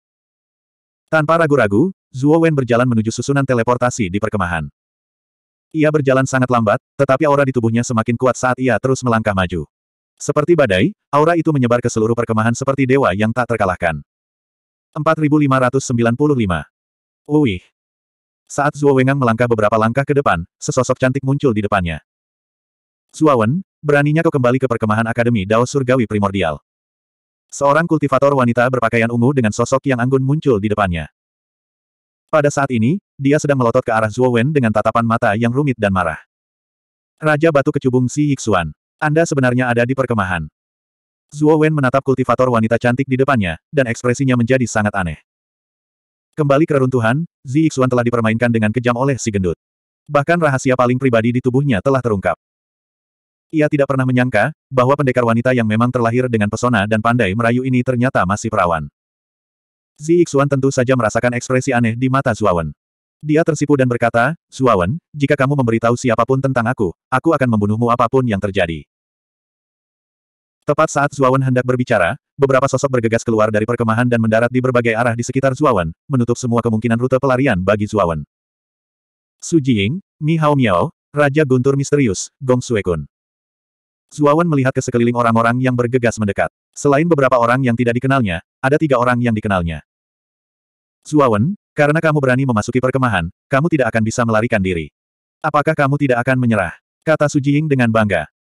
Tanpa ragu-ragu, Zuo Wen berjalan menuju susunan teleportasi di perkemahan. Ia berjalan sangat lambat, tetapi aura di tubuhnya semakin kuat saat ia terus melangkah maju. Seperti badai, aura itu menyebar ke seluruh perkemahan seperti dewa yang tak terkalahkan. 4595. Uih. Saat Zuo Wengang melangkah beberapa langkah ke depan, sesosok cantik muncul di depannya. Wen, beraninya kau kembali ke perkemahan Akademi Dao Surgawi Primordial. Seorang kultivator wanita berpakaian ungu dengan sosok yang anggun muncul di depannya. Pada saat ini, dia sedang melotot ke arah Zuo Wen dengan tatapan mata yang rumit dan marah. Raja Batu Kecubung Si Yixuan, Anda sebenarnya ada di perkemahan. Zuo Wen menatap kultivator wanita cantik di depannya, dan ekspresinya menjadi sangat aneh. Kembali ke reruntuhan, Zi Xuan telah dipermainkan dengan kejam oleh si gendut. Bahkan rahasia paling pribadi di tubuhnya telah terungkap. Ia tidak pernah menyangka, bahwa pendekar wanita yang memang terlahir dengan pesona dan pandai merayu ini ternyata masih perawan. Zi Xuan tentu saja merasakan ekspresi aneh di mata Zuawan. Dia tersipu dan berkata, Zuawan, jika kamu memberitahu siapapun tentang aku, aku akan membunuhmu apapun yang terjadi. Tepat saat Zuawan hendak berbicara, beberapa sosok bergegas keluar dari perkemahan dan mendarat di berbagai arah di sekitar Zuawan, menutup semua kemungkinan rute pelarian bagi Zuawan. Su Jiying, Mi Hao Miao, Raja Guntur Misterius, Gong Kun. Zuawan melihat ke sekeliling orang-orang yang bergegas mendekat. Selain beberapa orang yang tidak dikenalnya, ada tiga orang yang dikenalnya. Zuawan, karena kamu berani memasuki perkemahan, kamu tidak akan bisa melarikan diri. Apakah kamu tidak akan menyerah? Kata Su Jiying dengan bangga.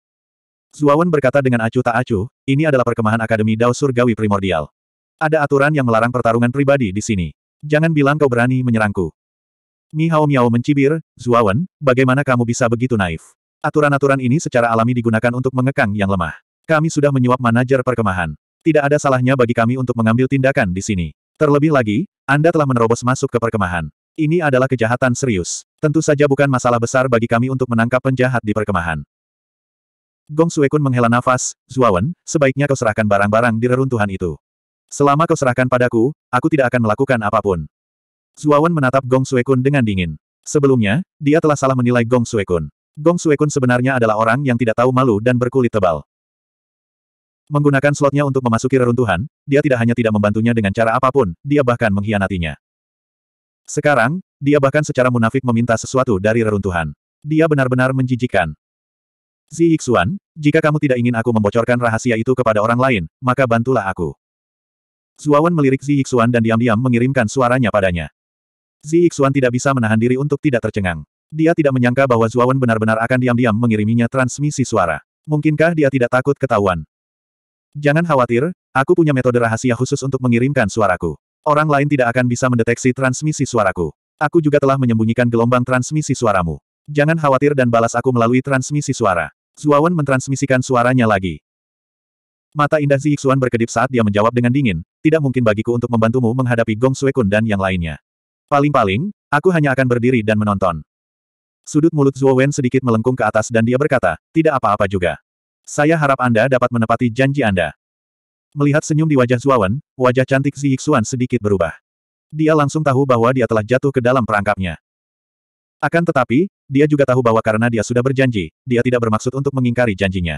Zuawan berkata dengan acuh tak acuh, ini adalah perkemahan Akademi Dao Surgawi Primordial. Ada aturan yang melarang pertarungan pribadi di sini. Jangan bilang kau berani menyerangku. Mi Hao Miao mencibir, Zuawan, bagaimana kamu bisa begitu naif? Aturan-aturan ini secara alami digunakan untuk mengekang yang lemah. Kami sudah menyuap manajer perkemahan. Tidak ada salahnya bagi kami untuk mengambil tindakan di sini. Terlebih lagi, Anda telah menerobos masuk ke perkemahan. Ini adalah kejahatan serius. Tentu saja bukan masalah besar bagi kami untuk menangkap penjahat di perkemahan. Gong Suekun menghela nafas, Zuawan, sebaiknya kau serahkan barang-barang di reruntuhan itu. Selama kau serahkan padaku, aku tidak akan melakukan apapun. Zuawan menatap Gong Suekun dengan dingin. Sebelumnya, dia telah salah menilai Gong Suekun. Gong Suekun sebenarnya adalah orang yang tidak tahu malu dan berkulit tebal. Menggunakan slotnya untuk memasuki reruntuhan, dia tidak hanya tidak membantunya dengan cara apapun, dia bahkan mengkhianatinya. Sekarang, dia bahkan secara munafik meminta sesuatu dari reruntuhan. Dia benar-benar menjijikan. Zi Xuan, jika kamu tidak ingin aku membocorkan rahasia itu kepada orang lain, maka bantulah aku. Zuawan melirik Zi Xuan dan diam-diam mengirimkan suaranya padanya. Zi Xuan tidak bisa menahan diri untuk tidak tercengang. Dia tidak menyangka bahwa Zuawan benar-benar akan diam-diam mengiriminya transmisi suara. Mungkinkah dia tidak takut ketahuan? Jangan khawatir, aku punya metode rahasia khusus untuk mengirimkan suaraku. Orang lain tidak akan bisa mendeteksi transmisi suaraku. Aku juga telah menyembunyikan gelombang transmisi suaramu. Jangan khawatir dan balas aku melalui transmisi suara. Zuawan mentransmisikan suaranya lagi. Mata indah Ziyixuan berkedip saat dia menjawab dengan dingin, tidak mungkin bagiku untuk membantumu menghadapi Gong Suekun dan yang lainnya. Paling-paling, aku hanya akan berdiri dan menonton. Sudut mulut Zuowen sedikit melengkung ke atas dan dia berkata, tidak apa-apa juga. Saya harap Anda dapat menepati janji Anda. Melihat senyum di wajah Zuowen, wajah cantik Ziyixuan sedikit berubah. Dia langsung tahu bahwa dia telah jatuh ke dalam perangkapnya. Akan tetapi, dia juga tahu bahwa karena dia sudah berjanji, dia tidak bermaksud untuk mengingkari janjinya.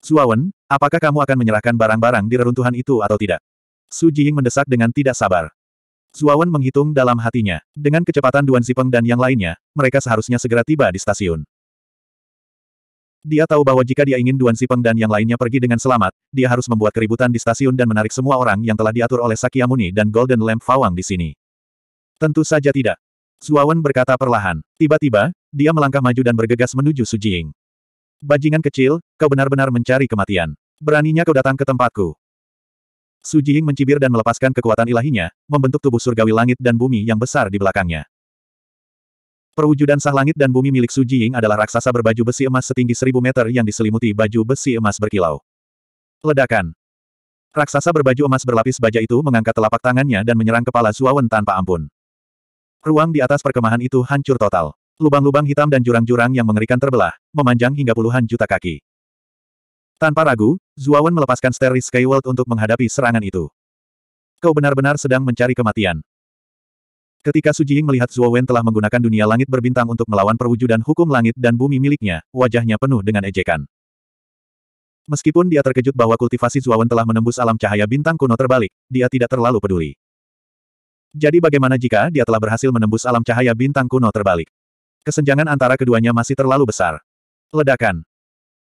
Suawen, apakah kamu akan menyerahkan barang-barang di reruntuhan itu atau tidak? Su Jiying mendesak dengan tidak sabar. Suawen menghitung dalam hatinya. Dengan kecepatan Duan Zipeng dan yang lainnya, mereka seharusnya segera tiba di stasiun. Dia tahu bahwa jika dia ingin Duan Sipeng dan yang lainnya pergi dengan selamat, dia harus membuat keributan di stasiun dan menarik semua orang yang telah diatur oleh Sakyamuni dan Golden Lamp Fawang di sini. Tentu saja tidak. Suawan berkata perlahan. Tiba-tiba, dia melangkah maju dan bergegas menuju Su Bajingan kecil, kau benar-benar mencari kematian. Beraninya kau datang ke tempatku. Su mencibir dan melepaskan kekuatan ilahinya, membentuk tubuh surgawi langit dan bumi yang besar di belakangnya. Perwujudan sah langit dan bumi milik Su adalah raksasa berbaju besi emas setinggi seribu meter yang diselimuti baju besi emas berkilau. Ledakan, Raksasa berbaju emas berlapis baja itu mengangkat telapak tangannya dan menyerang kepala Zuawan tanpa ampun. Ruang di atas perkemahan itu hancur total. Lubang-lubang hitam dan jurang-jurang yang mengerikan terbelah, memanjang hingga puluhan juta kaki. Tanpa ragu, Zuawan melepaskan Starry Skyworld untuk menghadapi serangan itu. Kau benar-benar sedang mencari kematian. Ketika Sujing melihat Zuawan telah menggunakan dunia langit berbintang untuk melawan perwujudan hukum langit dan bumi miliknya, wajahnya penuh dengan ejekan. Meskipun dia terkejut bahwa kultivasi Zuawan telah menembus alam cahaya bintang kuno terbalik, dia tidak terlalu peduli. Jadi bagaimana jika dia telah berhasil menembus alam cahaya bintang kuno terbalik? Kesenjangan antara keduanya masih terlalu besar. Ledakan.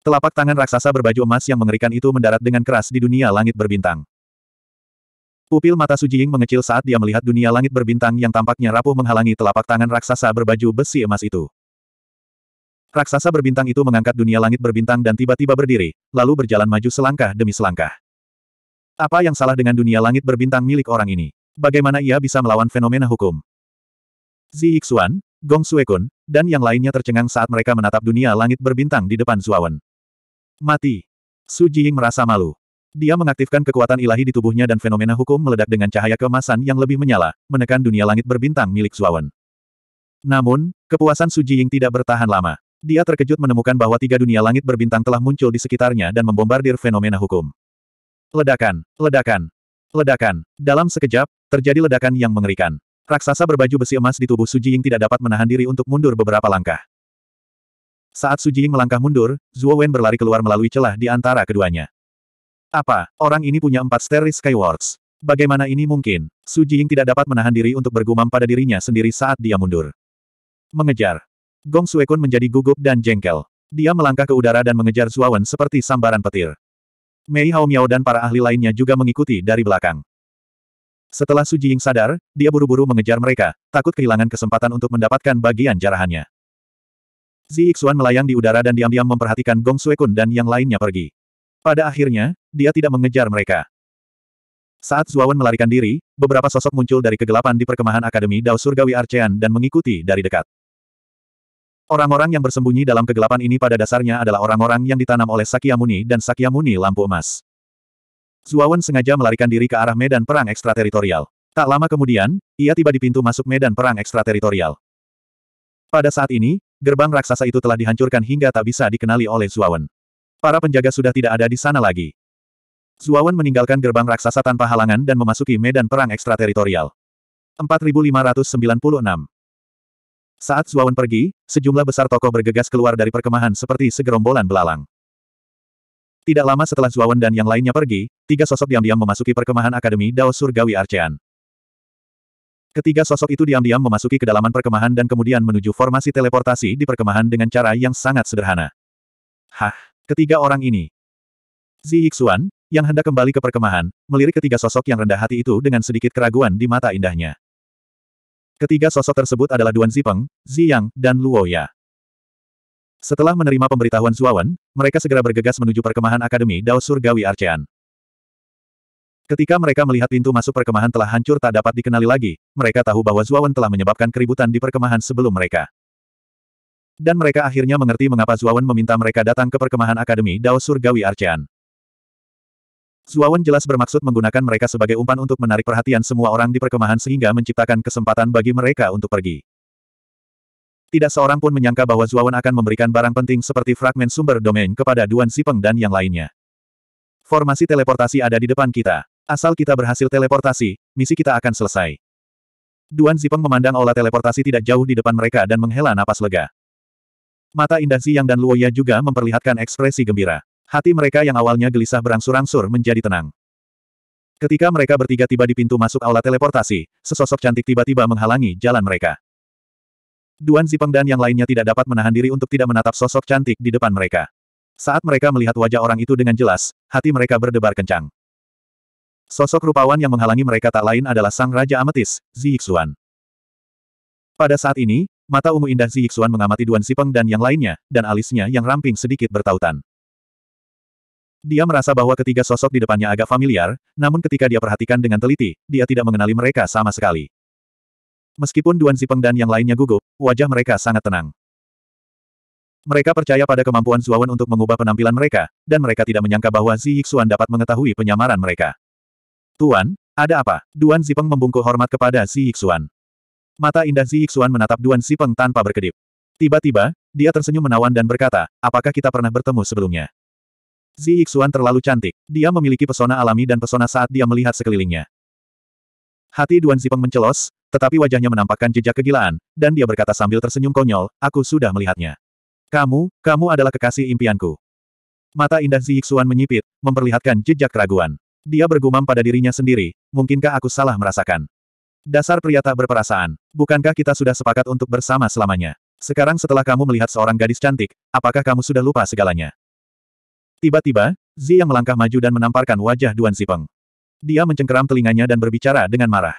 Telapak tangan raksasa berbaju emas yang mengerikan itu mendarat dengan keras di dunia langit berbintang. Pupil mata Sujiying mengecil saat dia melihat dunia langit berbintang yang tampaknya rapuh menghalangi telapak tangan raksasa berbaju besi emas itu. Raksasa berbintang itu mengangkat dunia langit berbintang dan tiba-tiba berdiri, lalu berjalan maju selangkah demi selangkah. Apa yang salah dengan dunia langit berbintang milik orang ini? bagaimana ia bisa melawan fenomena hukum. Zi Xuan, Gong Suekun, dan yang lainnya tercengang saat mereka menatap dunia langit berbintang di depan Zuawan. Mati. Su Jiying merasa malu. Dia mengaktifkan kekuatan ilahi di tubuhnya dan fenomena hukum meledak dengan cahaya kemasan yang lebih menyala, menekan dunia langit berbintang milik Zuawan. Namun, kepuasan Su Jiying tidak bertahan lama. Dia terkejut menemukan bahwa tiga dunia langit berbintang telah muncul di sekitarnya dan membombardir fenomena hukum. Ledakan, ledakan, Ledakan. Dalam sekejap, terjadi ledakan yang mengerikan. Raksasa berbaju besi emas di tubuh Su Jing tidak dapat menahan diri untuk mundur beberapa langkah. Saat Su Jing melangkah mundur, Zhuo Wen berlari keluar melalui celah di antara keduanya. Apa, orang ini punya empat Starry Skywards. Bagaimana ini mungkin? Su Jing tidak dapat menahan diri untuk bergumam pada dirinya sendiri saat dia mundur. Mengejar. Gong Suekun menjadi gugup dan jengkel. Dia melangkah ke udara dan mengejar Zhuo Wen seperti sambaran petir. Mei Hao Miao dan para ahli lainnya juga mengikuti dari belakang. Setelah Su Jiying sadar, dia buru-buru mengejar mereka, takut kehilangan kesempatan untuk mendapatkan bagian jarahannya. Zi Xuan melayang di udara dan diam-diam memperhatikan Gong Kun dan yang lainnya pergi. Pada akhirnya, dia tidak mengejar mereka. Saat Zuawan melarikan diri, beberapa sosok muncul dari kegelapan di perkemahan Akademi Dao Surgawi Arcean dan mengikuti dari dekat. Orang-orang yang bersembunyi dalam kegelapan ini pada dasarnya adalah orang-orang yang ditanam oleh Sakyamuni dan Sakyamuni lampu emas. Zuawan sengaja melarikan diri ke arah medan perang ekstrateritorial. Tak lama kemudian, ia tiba di pintu masuk medan perang ekstrateritorial. Pada saat ini, gerbang raksasa itu telah dihancurkan hingga tak bisa dikenali oleh Zuawan. Para penjaga sudah tidak ada di sana lagi. Zuawan meninggalkan gerbang raksasa tanpa halangan dan memasuki medan perang ekstrateritorial. 4596 saat Suawan pergi, sejumlah besar tokoh bergegas keluar dari perkemahan seperti segerombolan belalang. Tidak lama setelah Suawan dan yang lainnya pergi, tiga sosok diam-diam memasuki perkemahan Akademi Dao Surgawi Arcean. Ketiga sosok itu diam-diam memasuki kedalaman perkemahan dan kemudian menuju formasi teleportasi di perkemahan dengan cara yang sangat sederhana. Hah, ketiga orang ini. Zi Yixuan, yang hendak kembali ke perkemahan, melirik ketiga sosok yang rendah hati itu dengan sedikit keraguan di mata indahnya. Ketiga sosok tersebut adalah Duan Zipeng, Ziyang, dan Luo ya. Setelah menerima pemberitahuan Zuawan, mereka segera bergegas menuju perkemahan Akademi Dao Surgawi Arcean. Ketika mereka melihat pintu masuk perkemahan telah hancur tak dapat dikenali lagi, mereka tahu bahwa Zuawan telah menyebabkan keributan di perkemahan sebelum mereka. Dan mereka akhirnya mengerti mengapa Zuawan meminta mereka datang ke perkemahan Akademi Dao Surgawi Arcean. Suawan jelas bermaksud menggunakan mereka sebagai umpan untuk menarik perhatian semua orang di perkemahan sehingga menciptakan kesempatan bagi mereka untuk pergi. Tidak seorang pun menyangka bahwa Zuawan akan memberikan barang penting seperti fragmen sumber domain kepada Duan Sipeng dan yang lainnya. Formasi teleportasi ada di depan kita. Asal kita berhasil teleportasi, misi kita akan selesai. Duan Zipeng memandang olah teleportasi tidak jauh di depan mereka dan menghela napas lega. Mata indah Ziyang dan Luoya juga memperlihatkan ekspresi gembira. Hati mereka yang awalnya gelisah berangsur-angsur menjadi tenang. Ketika mereka bertiga tiba di pintu masuk aula teleportasi, sesosok cantik tiba-tiba menghalangi jalan mereka. Duan Zipeng dan yang lainnya tidak dapat menahan diri untuk tidak menatap sosok cantik di depan mereka. Saat mereka melihat wajah orang itu dengan jelas, hati mereka berdebar kencang. Sosok rupawan yang menghalangi mereka tak lain adalah Sang Raja Ametis, Zi Pada saat ini, mata ungu indah Zi mengamati Duan Zipeng dan yang lainnya, dan alisnya yang ramping sedikit bertautan. Dia merasa bahwa ketiga sosok di depannya agak familiar, namun ketika dia perhatikan dengan teliti, dia tidak mengenali mereka sama sekali. Meskipun Duan Zipeng dan yang lainnya gugup, wajah mereka sangat tenang. Mereka percaya pada kemampuan Zuawan untuk mengubah penampilan mereka, dan mereka tidak menyangka bahwa Zi Yixuan dapat mengetahui penyamaran mereka. Tuan, ada apa? Duan Zipeng membungkuk hormat kepada Zi Yixuan. Mata indah Zi Yixuan menatap Duan Zipeng tanpa berkedip. Tiba-tiba, dia tersenyum menawan dan berkata, apakah kita pernah bertemu sebelumnya? Zi Xuan terlalu cantik. Dia memiliki pesona alami dan pesona saat dia melihat sekelilingnya. Hati Duan Zipeng mencelos, tetapi wajahnya menampakkan jejak kegilaan, dan dia berkata sambil tersenyum konyol, aku sudah melihatnya. Kamu, kamu adalah kekasih impianku. Mata indah Zi Xuan menyipit, memperlihatkan jejak keraguan. Dia bergumam pada dirinya sendiri, mungkinkah aku salah merasakan? Dasar pria tak berperasaan, bukankah kita sudah sepakat untuk bersama selamanya? Sekarang setelah kamu melihat seorang gadis cantik, apakah kamu sudah lupa segalanya? Tiba-tiba, Zi yang melangkah maju dan menamparkan wajah Duan Zipeng. Dia mencengkeram telinganya dan berbicara dengan marah.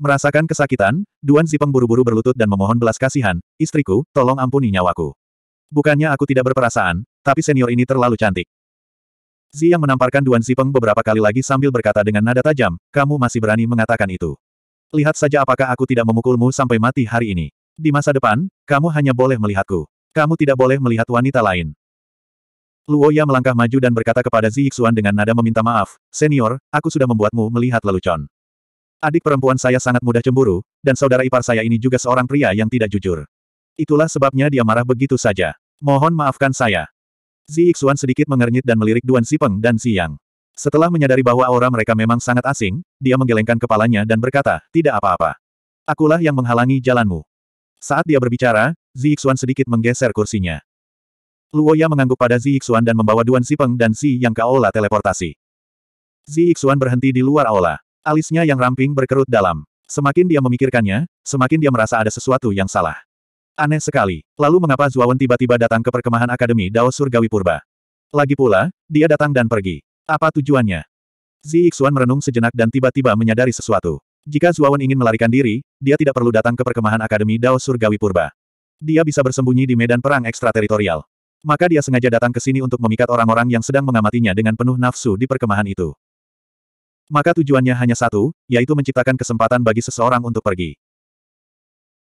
Merasakan kesakitan, Duan Zipeng buru-buru berlutut dan memohon belas kasihan, istriku, tolong ampuni nyawaku. Bukannya aku tidak berperasaan, tapi senior ini terlalu cantik. Zi yang menamparkan Duan Zipeng beberapa kali lagi sambil berkata dengan nada tajam, kamu masih berani mengatakan itu. Lihat saja apakah aku tidak memukulmu sampai mati hari ini. Di masa depan, kamu hanya boleh melihatku. Kamu tidak boleh melihat wanita lain. Luoya melangkah maju dan berkata kepada Zi Xuan dengan nada meminta maaf, Senior, aku sudah membuatmu melihat lelucon. Adik perempuan saya sangat mudah cemburu, dan saudara ipar saya ini juga seorang pria yang tidak jujur. Itulah sebabnya dia marah begitu saja. Mohon maafkan saya. Zi Xuan sedikit mengernyit dan melirik Duan Sipeng dan Siang. Setelah menyadari bahwa aura mereka memang sangat asing, dia menggelengkan kepalanya dan berkata, tidak apa-apa. Akulah yang menghalangi jalanmu. Saat dia berbicara, Zi Xuan sedikit menggeser kursinya. Luoya mengangguk pada Zi Xuan dan membawa Duan Sipeng dan Zi Yang ke aula teleportasi. Zi Xuan berhenti di luar aula. Alisnya yang ramping berkerut dalam. Semakin dia memikirkannya, semakin dia merasa ada sesuatu yang salah. Aneh sekali. Lalu mengapa Zuawan tiba-tiba datang ke perkemahan Akademi Dao Surgawi Purba? Lagi pula, dia datang dan pergi. Apa tujuannya? Zi Xuan merenung sejenak dan tiba-tiba menyadari sesuatu. Jika Zuawan ingin melarikan diri, dia tidak perlu datang ke perkemahan Akademi Dao Surgawi Purba. Dia bisa bersembunyi di medan perang ekstrateritorial. Maka dia sengaja datang ke sini untuk memikat orang-orang yang sedang mengamatinya dengan penuh nafsu di perkemahan itu. Maka tujuannya hanya satu, yaitu menciptakan kesempatan bagi seseorang untuk pergi.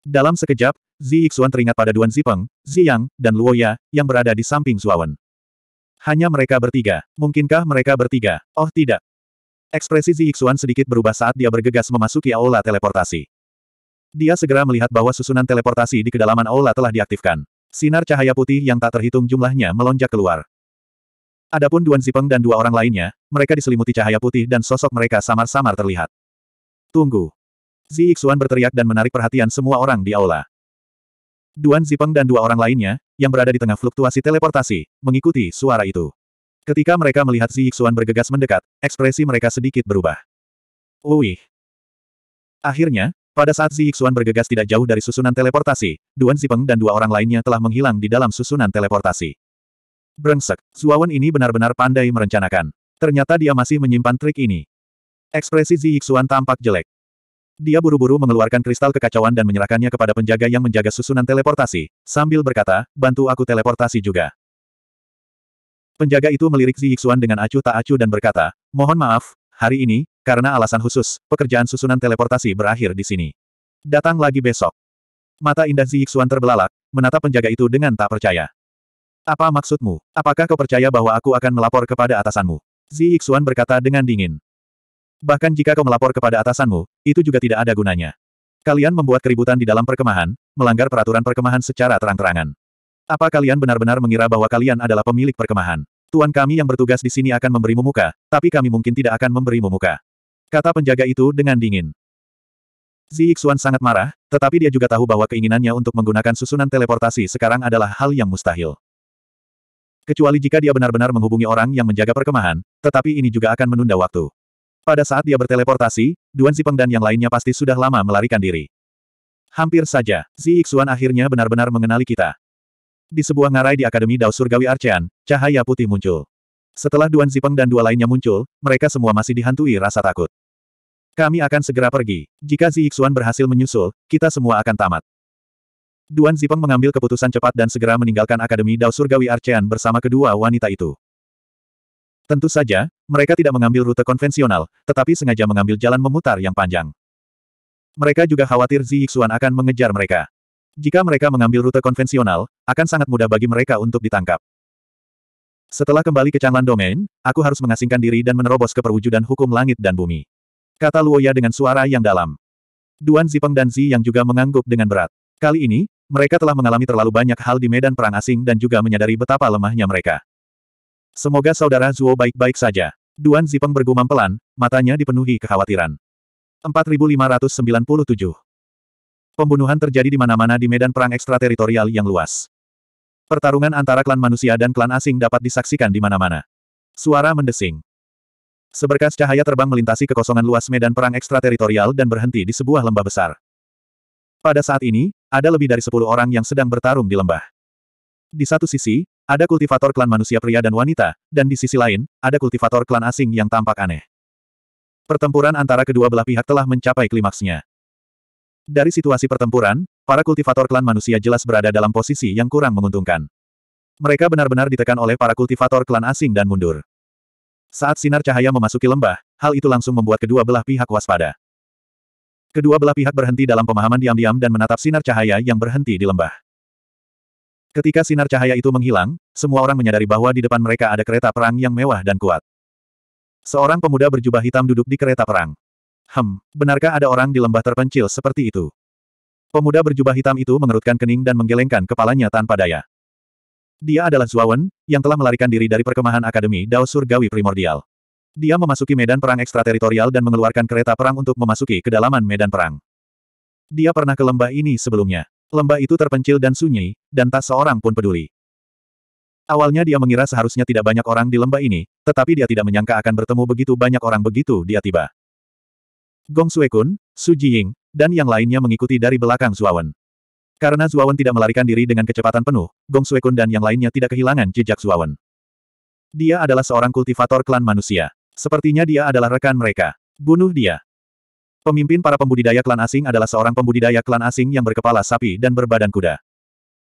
Dalam sekejap, Zi Yixuan teringat pada Duan Zipeng, Zi Yang, dan Luo Ya, yang berada di samping Zuawan. Hanya mereka bertiga. Mungkinkah mereka bertiga? Oh tidak. Ekspresi Zi Yixuan sedikit berubah saat dia bergegas memasuki aula teleportasi. Dia segera melihat bahwa susunan teleportasi di kedalaman aula telah diaktifkan. Sinar cahaya putih yang tak terhitung jumlahnya melonjak keluar. Adapun Duan Zipeng dan dua orang lainnya, mereka diselimuti cahaya putih dan sosok mereka samar-samar terlihat. Tunggu. Zi Xuan berteriak dan menarik perhatian semua orang di aula. Duan Zipeng dan dua orang lainnya, yang berada di tengah fluktuasi teleportasi, mengikuti suara itu. Ketika mereka melihat Zi Xuan bergegas mendekat, ekspresi mereka sedikit berubah. Uih. Akhirnya, pada saat Zi Xuan bergegas tidak jauh dari susunan teleportasi, Duan Zipeng dan dua orang lainnya telah menghilang di dalam susunan teleportasi. Brengsek, Zuawan ini benar-benar pandai merencanakan. Ternyata dia masih menyimpan trik ini. Ekspresi Zi Xuan tampak jelek. Dia buru-buru mengeluarkan kristal kekacauan dan menyerahkannya kepada penjaga yang menjaga susunan teleportasi, sambil berkata, bantu aku teleportasi juga. Penjaga itu melirik Zi Xuan dengan acuh tak acuh dan berkata, mohon maaf, Hari ini, karena alasan khusus, pekerjaan susunan teleportasi berakhir di sini. Datang lagi besok. Mata indah Zi terbelalak, menatap penjaga itu dengan tak percaya. Apa maksudmu? Apakah kau percaya bahwa aku akan melapor kepada atasanmu? Zi berkata dengan dingin. Bahkan jika kau melapor kepada atasanmu, itu juga tidak ada gunanya. Kalian membuat keributan di dalam perkemahan, melanggar peraturan perkemahan secara terang-terangan. Apa kalian benar-benar mengira bahwa kalian adalah pemilik perkemahan? Tuan kami yang bertugas di sini akan memberimu muka, tapi kami mungkin tidak akan memberimu muka. Kata penjaga itu dengan dingin. Zi Xuan sangat marah, tetapi dia juga tahu bahwa keinginannya untuk menggunakan susunan teleportasi sekarang adalah hal yang mustahil. Kecuali jika dia benar-benar menghubungi orang yang menjaga perkemahan, tetapi ini juga akan menunda waktu. Pada saat dia berteleportasi, Duan Zipeng dan yang lainnya pasti sudah lama melarikan diri. Hampir saja, Zi Xuan akhirnya benar-benar mengenali kita. Di sebuah ngarai di Akademi Dao Surgawi Archean, cahaya putih muncul. Setelah Duan Zipeng dan dua lainnya muncul, mereka semua masih dihantui rasa takut. Kami akan segera pergi. Jika zixuan berhasil menyusul, kita semua akan tamat. Duan Zipeng mengambil keputusan cepat dan segera meninggalkan Akademi Dao Surgawi Archean bersama kedua wanita itu. Tentu saja, mereka tidak mengambil rute konvensional, tetapi sengaja mengambil jalan memutar yang panjang. Mereka juga khawatir zixuan akan mengejar mereka. Jika mereka mengambil rute konvensional, akan sangat mudah bagi mereka untuk ditangkap. Setelah kembali ke Changlan Domain, aku harus mengasingkan diri dan menerobos ke perwujudan hukum langit dan bumi. Kata Luoya dengan suara yang dalam. Duan Zipeng dan Zi yang juga mengangguk dengan berat. Kali ini, mereka telah mengalami terlalu banyak hal di medan perang asing dan juga menyadari betapa lemahnya mereka. Semoga saudara Zuo baik-baik saja. Duan Zipeng bergumam pelan, matanya dipenuhi kekhawatiran. 4597 Pembunuhan terjadi di mana-mana di medan perang ekstrateritorial yang luas. Pertarungan antara klan manusia dan klan asing dapat disaksikan di mana-mana. Suara mendesing. Seberkas cahaya terbang melintasi kekosongan luas medan perang ekstrateritorial dan berhenti di sebuah lembah besar. Pada saat ini, ada lebih dari sepuluh orang yang sedang bertarung di lembah. Di satu sisi, ada kultivator klan manusia pria dan wanita, dan di sisi lain, ada kultivator klan asing yang tampak aneh. Pertempuran antara kedua belah pihak telah mencapai klimaksnya. Dari situasi pertempuran, para kultivator klan manusia jelas berada dalam posisi yang kurang menguntungkan. Mereka benar-benar ditekan oleh para kultivator klan asing dan mundur. Saat sinar cahaya memasuki lembah, hal itu langsung membuat kedua belah pihak waspada. Kedua belah pihak berhenti dalam pemahaman diam-diam dan menatap sinar cahaya yang berhenti di lembah. Ketika sinar cahaya itu menghilang, semua orang menyadari bahwa di depan mereka ada kereta perang yang mewah dan kuat. Seorang pemuda berjubah hitam duduk di kereta perang. Hem, benarkah ada orang di lembah terpencil seperti itu? Pemuda berjubah hitam itu mengerutkan kening dan menggelengkan kepalanya tanpa daya. Dia adalah Zuawan, yang telah melarikan diri dari perkemahan Akademi Dao Surgawi Primordial. Dia memasuki medan perang ekstrateritorial dan mengeluarkan kereta perang untuk memasuki kedalaman medan perang. Dia pernah ke lembah ini sebelumnya. Lembah itu terpencil dan sunyi, dan tak seorang pun peduli. Awalnya dia mengira seharusnya tidak banyak orang di lembah ini, tetapi dia tidak menyangka akan bertemu begitu banyak orang begitu dia tiba. Gong Suekun, Su Jiying, dan yang lainnya mengikuti dari belakang Zuawan. Karena Zuawan tidak melarikan diri dengan kecepatan penuh, Gong Suekun dan yang lainnya tidak kehilangan jejak Zuawan. Dia adalah seorang kultivator klan manusia. Sepertinya dia adalah rekan mereka. Bunuh dia. Pemimpin para pembudidaya klan asing adalah seorang pembudidaya klan asing yang berkepala sapi dan berbadan kuda.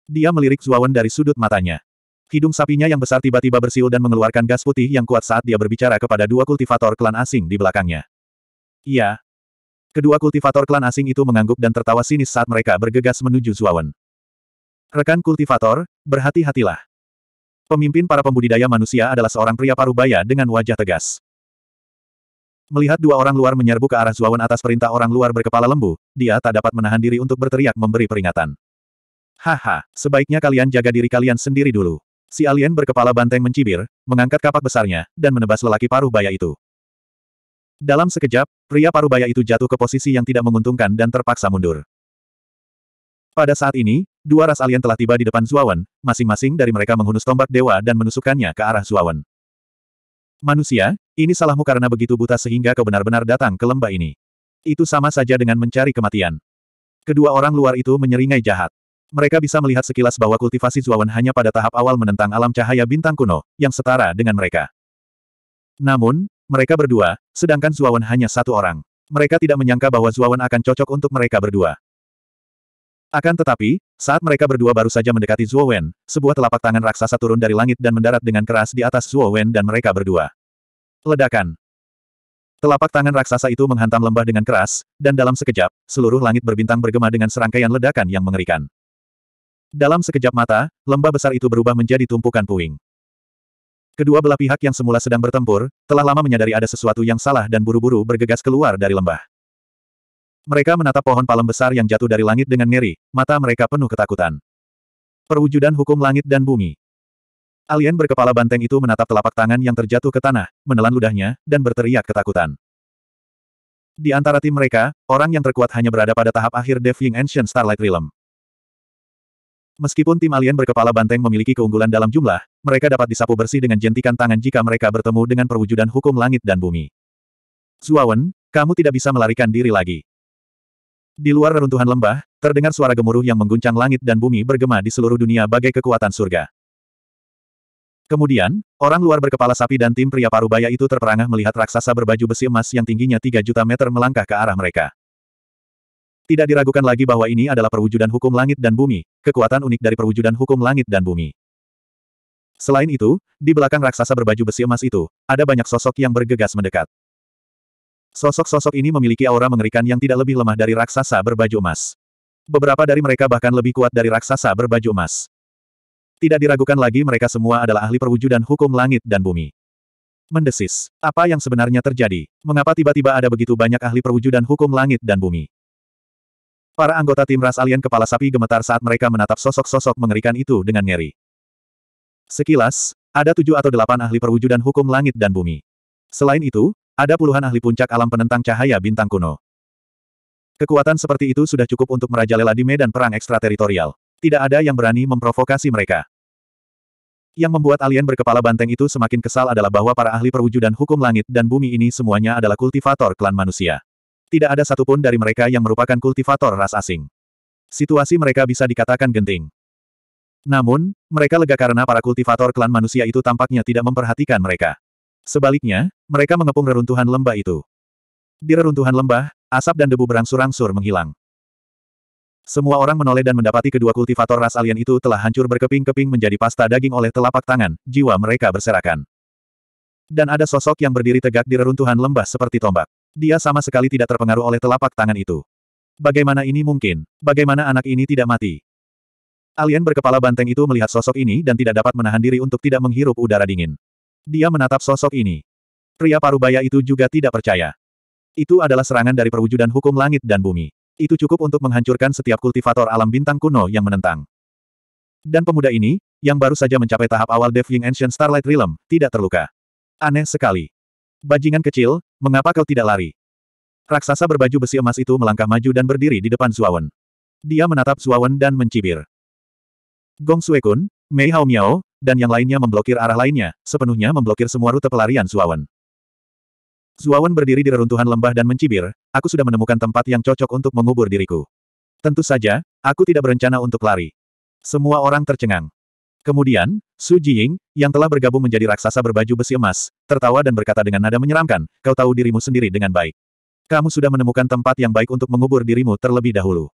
Dia melirik Zuawan dari sudut matanya. Hidung sapinya yang besar tiba-tiba bersiul dan mengeluarkan gas putih yang kuat saat dia berbicara kepada dua kultivator klan asing di belakangnya. Iya. Kedua kultivator klan asing itu mengangguk dan tertawa sinis saat mereka bergegas menuju Zuawan. Rekan kultivator, berhati-hatilah. Pemimpin para pembudidaya manusia adalah seorang pria parubaya dengan wajah tegas. Melihat dua orang luar menyerbu ke arah Zuawan atas perintah orang luar berkepala lembu, dia tak dapat menahan diri untuk berteriak memberi peringatan. Haha, sebaiknya kalian jaga diri kalian sendiri dulu. Si alien berkepala banteng mencibir, mengangkat kapak besarnya, dan menebas lelaki paruh baya itu. Dalam sekejap, pria parubaya itu jatuh ke posisi yang tidak menguntungkan dan terpaksa mundur. Pada saat ini, dua ras alien telah tiba di depan Zuawan, masing-masing dari mereka menghunus tombak dewa dan menusukkannya ke arah Zuawan. Manusia, ini salahmu karena begitu buta sehingga kau benar-benar datang ke lembah ini. Itu sama saja dengan mencari kematian. Kedua orang luar itu menyeringai jahat. Mereka bisa melihat sekilas bahwa kultivasi Zuawan hanya pada tahap awal menentang alam cahaya bintang kuno, yang setara dengan mereka. Namun, mereka berdua, sedangkan Zuawan hanya satu orang. Mereka tidak menyangka bahwa Zuawan akan cocok untuk mereka berdua. Akan tetapi, saat mereka berdua baru saja mendekati Zuowen, sebuah telapak tangan raksasa turun dari langit dan mendarat dengan keras di atas Zuowen dan mereka berdua. Ledakan. Telapak tangan raksasa itu menghantam lembah dengan keras, dan dalam sekejap, seluruh langit berbintang bergema dengan serangkaian ledakan yang mengerikan. Dalam sekejap mata, lembah besar itu berubah menjadi tumpukan puing. Kedua belah pihak yang semula sedang bertempur, telah lama menyadari ada sesuatu yang salah dan buru-buru bergegas keluar dari lembah. Mereka menatap pohon palem besar yang jatuh dari langit dengan ngeri, mata mereka penuh ketakutan. Perwujudan hukum langit dan bumi. Alien berkepala banteng itu menatap telapak tangan yang terjatuh ke tanah, menelan ludahnya, dan berteriak ketakutan. Di antara tim mereka, orang yang terkuat hanya berada pada tahap akhir Devying Ancient Starlight Realm. Meskipun tim alien berkepala banteng memiliki keunggulan dalam jumlah, mereka dapat disapu bersih dengan jentikan tangan jika mereka bertemu dengan perwujudan hukum langit dan bumi. Zuawan, kamu tidak bisa melarikan diri lagi. Di luar reruntuhan lembah, terdengar suara gemuruh yang mengguncang langit dan bumi bergema di seluruh dunia bagai kekuatan surga. Kemudian, orang luar berkepala sapi dan tim pria parubaya itu terperangah melihat raksasa berbaju besi emas yang tingginya 3 juta meter melangkah ke arah mereka. Tidak diragukan lagi bahwa ini adalah perwujudan hukum langit dan bumi, kekuatan unik dari perwujudan hukum langit dan bumi. Selain itu, di belakang raksasa berbaju besi emas itu, ada banyak sosok yang bergegas mendekat. Sosok-sosok ini memiliki aura mengerikan yang tidak lebih lemah dari raksasa berbaju emas. Beberapa dari mereka bahkan lebih kuat dari raksasa berbaju emas. Tidak diragukan lagi mereka semua adalah ahli perwujudan hukum langit dan bumi. Mendesis, apa yang sebenarnya terjadi? Mengapa tiba-tiba ada begitu banyak ahli perwujudan hukum langit dan bumi? Para anggota tim ras alien kepala sapi gemetar saat mereka menatap sosok-sosok mengerikan itu dengan ngeri. Sekilas, ada tujuh atau delapan ahli perwujudan hukum langit dan bumi. Selain itu, ada puluhan ahli puncak alam penentang cahaya bintang kuno. Kekuatan seperti itu sudah cukup untuk merajalela di medan perang ekstrateritorial. Tidak ada yang berani memprovokasi mereka. Yang membuat alien berkepala banteng itu semakin kesal adalah bahwa para ahli perwujudan hukum langit dan bumi ini semuanya adalah kultivator klan manusia. Tidak ada satupun dari mereka yang merupakan kultivator ras asing. Situasi mereka bisa dikatakan genting. Namun, mereka lega karena para kultivator klan manusia itu tampaknya tidak memperhatikan mereka. Sebaliknya, mereka mengepung reruntuhan lembah itu. Di reruntuhan lembah, asap dan debu berangsur-angsur menghilang. Semua orang menoleh dan mendapati kedua kultivator ras alien itu telah hancur berkeping-keping menjadi pasta daging oleh telapak tangan, jiwa mereka berserakan. Dan ada sosok yang berdiri tegak di reruntuhan lembah seperti tombak. Dia sama sekali tidak terpengaruh oleh telapak tangan itu. Bagaimana ini mungkin? Bagaimana anak ini tidak mati? Alien berkepala banteng itu melihat sosok ini dan tidak dapat menahan diri untuk tidak menghirup udara dingin. Dia menatap sosok ini. Pria parubaya itu juga tidak percaya. Itu adalah serangan dari perwujudan hukum langit dan bumi. Itu cukup untuk menghancurkan setiap kultivator alam bintang kuno yang menentang. Dan pemuda ini, yang baru saja mencapai tahap awal Devying Ancient Starlight Realm, tidak terluka. Aneh sekali. Bajingan kecil, mengapa kau tidak lari? Raksasa berbaju besi emas itu melangkah maju dan berdiri di depan Zuawan. Dia menatap Zuawan dan mencibir. Gong Suekun, Mei Hao Miao, dan yang lainnya memblokir arah lainnya, sepenuhnya memblokir semua rute pelarian Zuawan. Zuawan berdiri di reruntuhan lembah dan mencibir, aku sudah menemukan tempat yang cocok untuk mengubur diriku. Tentu saja, aku tidak berencana untuk lari. Semua orang tercengang. Kemudian, Su Jiying, yang telah bergabung menjadi raksasa berbaju besi emas, tertawa dan berkata dengan nada menyeramkan, kau tahu dirimu sendiri dengan baik. Kamu sudah menemukan tempat yang baik untuk mengubur dirimu terlebih dahulu.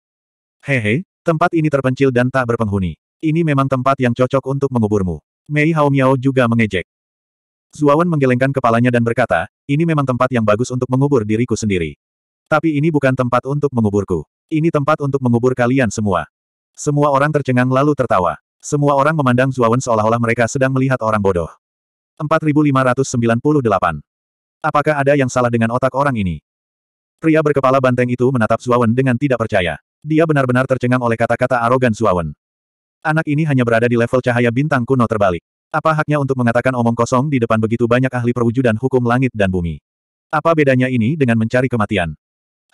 Hehe, tempat ini terpencil dan tak berpenghuni. Ini memang tempat yang cocok untuk menguburmu. Mei Hao Miao juga mengejek. Zuawan menggelengkan kepalanya dan berkata, ini memang tempat yang bagus untuk mengubur diriku sendiri. Tapi ini bukan tempat untuk menguburku. Ini tempat untuk mengubur kalian semua. Semua orang tercengang lalu tertawa. Semua orang memandang Zuawan seolah-olah mereka sedang melihat orang bodoh. 4598. Apakah ada yang salah dengan otak orang ini? Pria berkepala banteng itu menatap Zuawan dengan tidak percaya. Dia benar-benar tercengang oleh kata-kata arogan Zuawan. Anak ini hanya berada di level cahaya bintang kuno terbalik. Apa haknya untuk mengatakan omong kosong di depan begitu banyak ahli perwujudan hukum langit dan bumi? Apa bedanya ini dengan mencari kematian?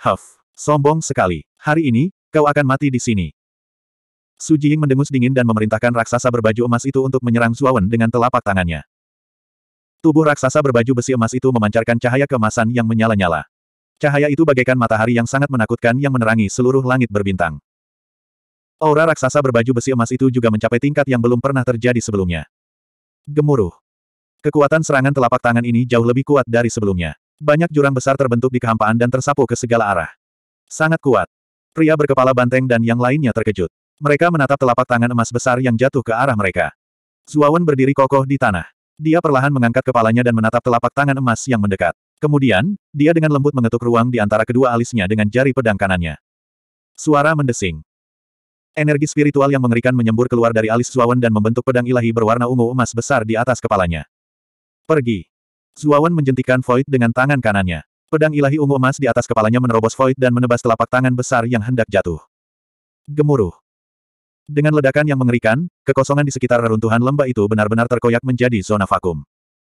Huff, sombong sekali. Hari ini, kau akan mati di sini. Su Jiying mendengus dingin dan memerintahkan raksasa berbaju emas itu untuk menyerang Zuawan dengan telapak tangannya. Tubuh raksasa berbaju besi emas itu memancarkan cahaya kemasan yang menyala-nyala. Cahaya itu bagaikan matahari yang sangat menakutkan yang menerangi seluruh langit berbintang. Aura raksasa berbaju besi emas itu juga mencapai tingkat yang belum pernah terjadi sebelumnya. Gemuruh. Kekuatan serangan telapak tangan ini jauh lebih kuat dari sebelumnya. Banyak jurang besar terbentuk di kehampaan dan tersapu ke segala arah. Sangat kuat. Pria berkepala banteng dan yang lainnya terkejut. Mereka menatap telapak tangan emas besar yang jatuh ke arah mereka. Zuawan berdiri kokoh di tanah. Dia perlahan mengangkat kepalanya dan menatap telapak tangan emas yang mendekat. Kemudian, dia dengan lembut mengetuk ruang di antara kedua alisnya dengan jari pedang kanannya. Suara mendesing. Energi spiritual yang mengerikan menyembur keluar dari alis Zuawan dan membentuk pedang ilahi berwarna ungu emas besar di atas kepalanya. Pergi. Zuawan menjentikan Void dengan tangan kanannya. Pedang ilahi ungu emas di atas kepalanya menerobos Void dan menebas telapak tangan besar yang hendak jatuh. Gemuruh. Dengan ledakan yang mengerikan, kekosongan di sekitar reruntuhan lembah itu benar-benar terkoyak menjadi zona vakum.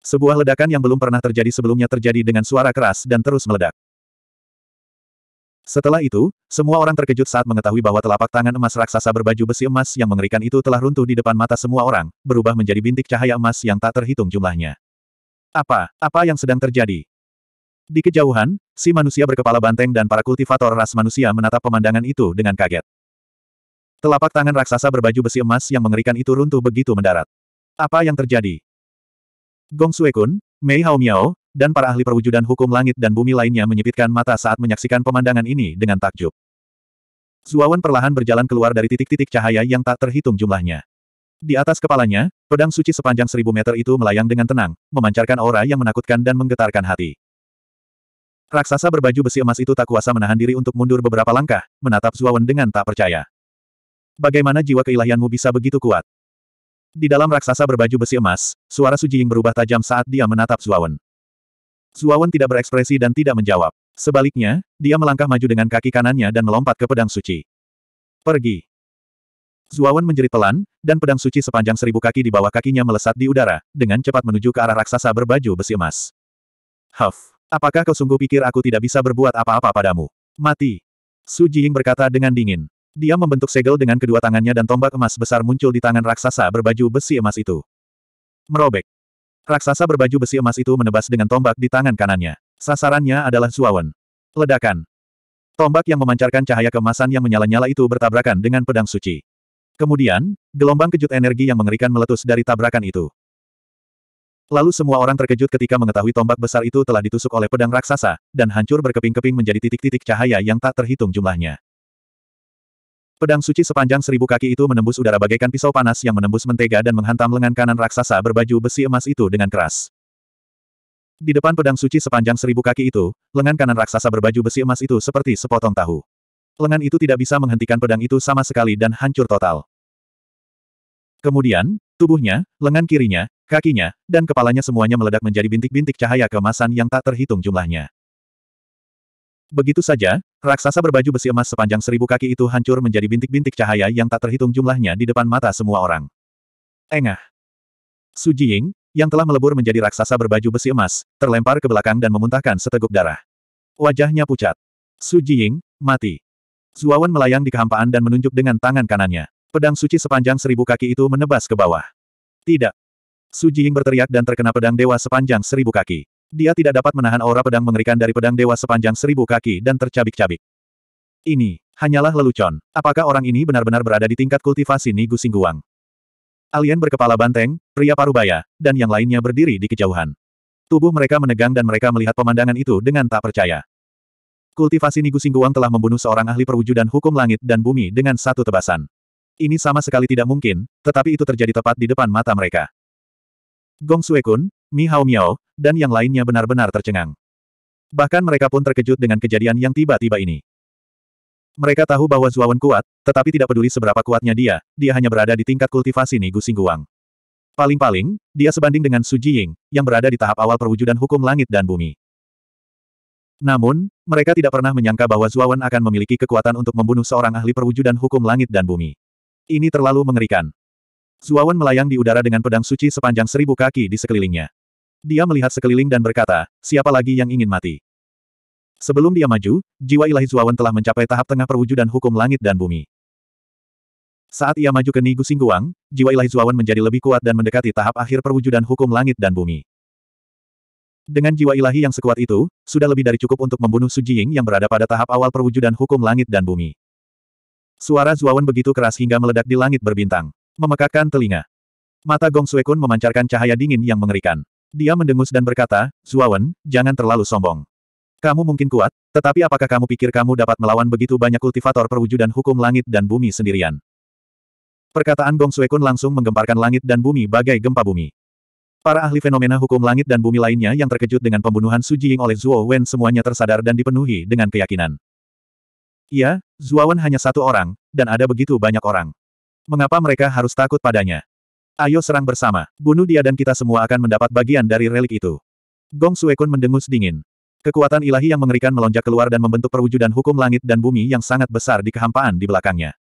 Sebuah ledakan yang belum pernah terjadi sebelumnya terjadi dengan suara keras dan terus meledak. Setelah itu, semua orang terkejut saat mengetahui bahwa telapak tangan emas raksasa berbaju besi emas yang mengerikan itu telah runtuh di depan mata semua orang, berubah menjadi bintik cahaya emas yang tak terhitung jumlahnya. Apa, apa yang sedang terjadi? Di kejauhan, si manusia berkepala banteng dan para kultivator ras manusia menatap pemandangan itu dengan kaget. Telapak tangan raksasa berbaju besi emas yang mengerikan itu runtuh begitu mendarat. Apa yang terjadi? Gong Suekun, Mei Hao Miao, dan para ahli perwujudan hukum langit dan bumi lainnya menyipitkan mata saat menyaksikan pemandangan ini dengan takjub. Zuawan perlahan berjalan keluar dari titik-titik cahaya yang tak terhitung jumlahnya. Di atas kepalanya, pedang suci sepanjang seribu meter itu melayang dengan tenang, memancarkan aura yang menakutkan dan menggetarkan hati. Raksasa berbaju besi emas itu tak kuasa menahan diri untuk mundur beberapa langkah, menatap Zuawan dengan tak percaya. Bagaimana jiwa keilahianmu bisa begitu kuat? Di dalam raksasa berbaju besi emas, suara Sujiying berubah tajam saat dia menatap Zuawan. Zuawan tidak berekspresi dan tidak menjawab. Sebaliknya, dia melangkah maju dengan kaki kanannya dan melompat ke pedang suci. Pergi. Zuawan menjerit pelan, dan pedang suci sepanjang seribu kaki di bawah kakinya melesat di udara, dengan cepat menuju ke arah raksasa berbaju besi emas. Huff. Apakah kau sungguh pikir aku tidak bisa berbuat apa-apa padamu? Mati. Su Jiying berkata dengan dingin. Dia membentuk segel dengan kedua tangannya dan tombak emas besar muncul di tangan raksasa berbaju besi emas itu. Merobek. Raksasa berbaju besi emas itu menebas dengan tombak di tangan kanannya. Sasarannya adalah Suawan. Ledakan. Tombak yang memancarkan cahaya kemasan yang menyala-nyala itu bertabrakan dengan pedang suci. Kemudian, gelombang kejut energi yang mengerikan meletus dari tabrakan itu. Lalu semua orang terkejut ketika mengetahui tombak besar itu telah ditusuk oleh pedang raksasa, dan hancur berkeping-keping menjadi titik-titik cahaya yang tak terhitung jumlahnya. Pedang suci sepanjang seribu kaki itu menembus udara bagaikan pisau panas yang menembus mentega dan menghantam lengan kanan raksasa berbaju besi emas itu dengan keras. Di depan pedang suci sepanjang seribu kaki itu, lengan kanan raksasa berbaju besi emas itu seperti sepotong tahu. Lengan itu tidak bisa menghentikan pedang itu sama sekali dan hancur total. Kemudian, tubuhnya, lengan kirinya, kakinya, dan kepalanya semuanya meledak menjadi bintik-bintik cahaya kemasan yang tak terhitung jumlahnya. Begitu saja, Raksasa berbaju besi emas sepanjang seribu kaki itu hancur menjadi bintik-bintik cahaya yang tak terhitung jumlahnya di depan mata semua orang. Engah. Su Jiying, yang telah melebur menjadi raksasa berbaju besi emas, terlempar ke belakang dan memuntahkan seteguk darah. Wajahnya pucat. Su Jiying, mati. Zuawan melayang di kehampaan dan menunjuk dengan tangan kanannya. Pedang suci sepanjang seribu kaki itu menebas ke bawah. Tidak. Su Jiying berteriak dan terkena pedang dewa sepanjang seribu kaki. Dia tidak dapat menahan aura pedang mengerikan dari pedang dewa sepanjang seribu kaki dan tercabik-cabik. Ini, hanyalah lelucon. Apakah orang ini benar-benar berada di tingkat kultivasi Nigu Singguang? Alien berkepala banteng, pria parubaya, dan yang lainnya berdiri di kejauhan. Tubuh mereka menegang dan mereka melihat pemandangan itu dengan tak percaya. Kultivasi Nigu Singguang telah membunuh seorang ahli perwujudan hukum langit dan bumi dengan satu tebasan. Ini sama sekali tidak mungkin, tetapi itu terjadi tepat di depan mata mereka. Gong Suekun, Mi Hao Miao, dan yang lainnya benar-benar tercengang. Bahkan mereka pun terkejut dengan kejadian yang tiba-tiba ini. Mereka tahu bahwa Zuawan kuat, tetapi tidak peduli seberapa kuatnya dia, dia hanya berada di tingkat kultivasi Nigu Singguang. Paling-paling, dia sebanding dengan Su Jiying, yang berada di tahap awal perwujudan hukum langit dan bumi. Namun, mereka tidak pernah menyangka bahwa Zuawan akan memiliki kekuatan untuk membunuh seorang ahli perwujudan hukum langit dan bumi. Ini terlalu mengerikan. Zuawan melayang di udara dengan pedang suci sepanjang seribu kaki di sekelilingnya. Dia melihat sekeliling dan berkata, siapa lagi yang ingin mati? Sebelum dia maju, jiwa ilahi Zuawan telah mencapai tahap tengah perwujudan hukum langit dan bumi. Saat ia maju ke Nigu Singguang, jiwa ilahi Zuawan menjadi lebih kuat dan mendekati tahap akhir perwujudan hukum langit dan bumi. Dengan jiwa ilahi yang sekuat itu, sudah lebih dari cukup untuk membunuh Su Jiying yang berada pada tahap awal perwujudan hukum langit dan bumi. Suara Zuawan begitu keras hingga meledak di langit berbintang. memekakan telinga. Mata Gong Suekun memancarkan cahaya dingin yang mengerikan. Dia mendengus dan berkata, Zuawan, jangan terlalu sombong. Kamu mungkin kuat, tetapi apakah kamu pikir kamu dapat melawan begitu banyak kultivator perwujudan hukum langit dan bumi sendirian? Perkataan Gong Kun langsung menggemparkan langit dan bumi bagai gempa bumi. Para ahli fenomena hukum langit dan bumi lainnya yang terkejut dengan pembunuhan Su Jing oleh Zuo Wen semuanya tersadar dan dipenuhi dengan keyakinan. Iya, Wen hanya satu orang, dan ada begitu banyak orang. Mengapa mereka harus takut padanya? Ayo serang bersama. Bunuh dia dan kita semua akan mendapat bagian dari relik itu. Gong Suekun mendengus dingin. Kekuatan ilahi yang mengerikan melonjak keluar dan membentuk perwujudan hukum langit dan bumi yang sangat besar di kehampaan di belakangnya.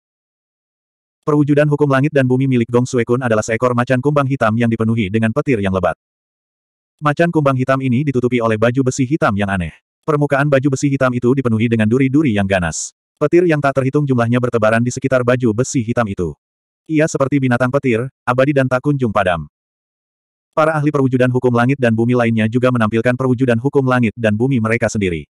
Perwujudan hukum langit dan bumi milik Gong Suekun adalah seekor macan kumbang hitam yang dipenuhi dengan petir yang lebat. Macan kumbang hitam ini ditutupi oleh baju besi hitam yang aneh. Permukaan baju besi hitam itu dipenuhi dengan duri-duri yang ganas. Petir yang tak terhitung jumlahnya bertebaran di sekitar baju besi hitam itu. Ia seperti binatang petir, abadi dan tak kunjung padam. Para ahli perwujudan hukum langit dan bumi lainnya juga menampilkan perwujudan hukum langit dan bumi mereka sendiri.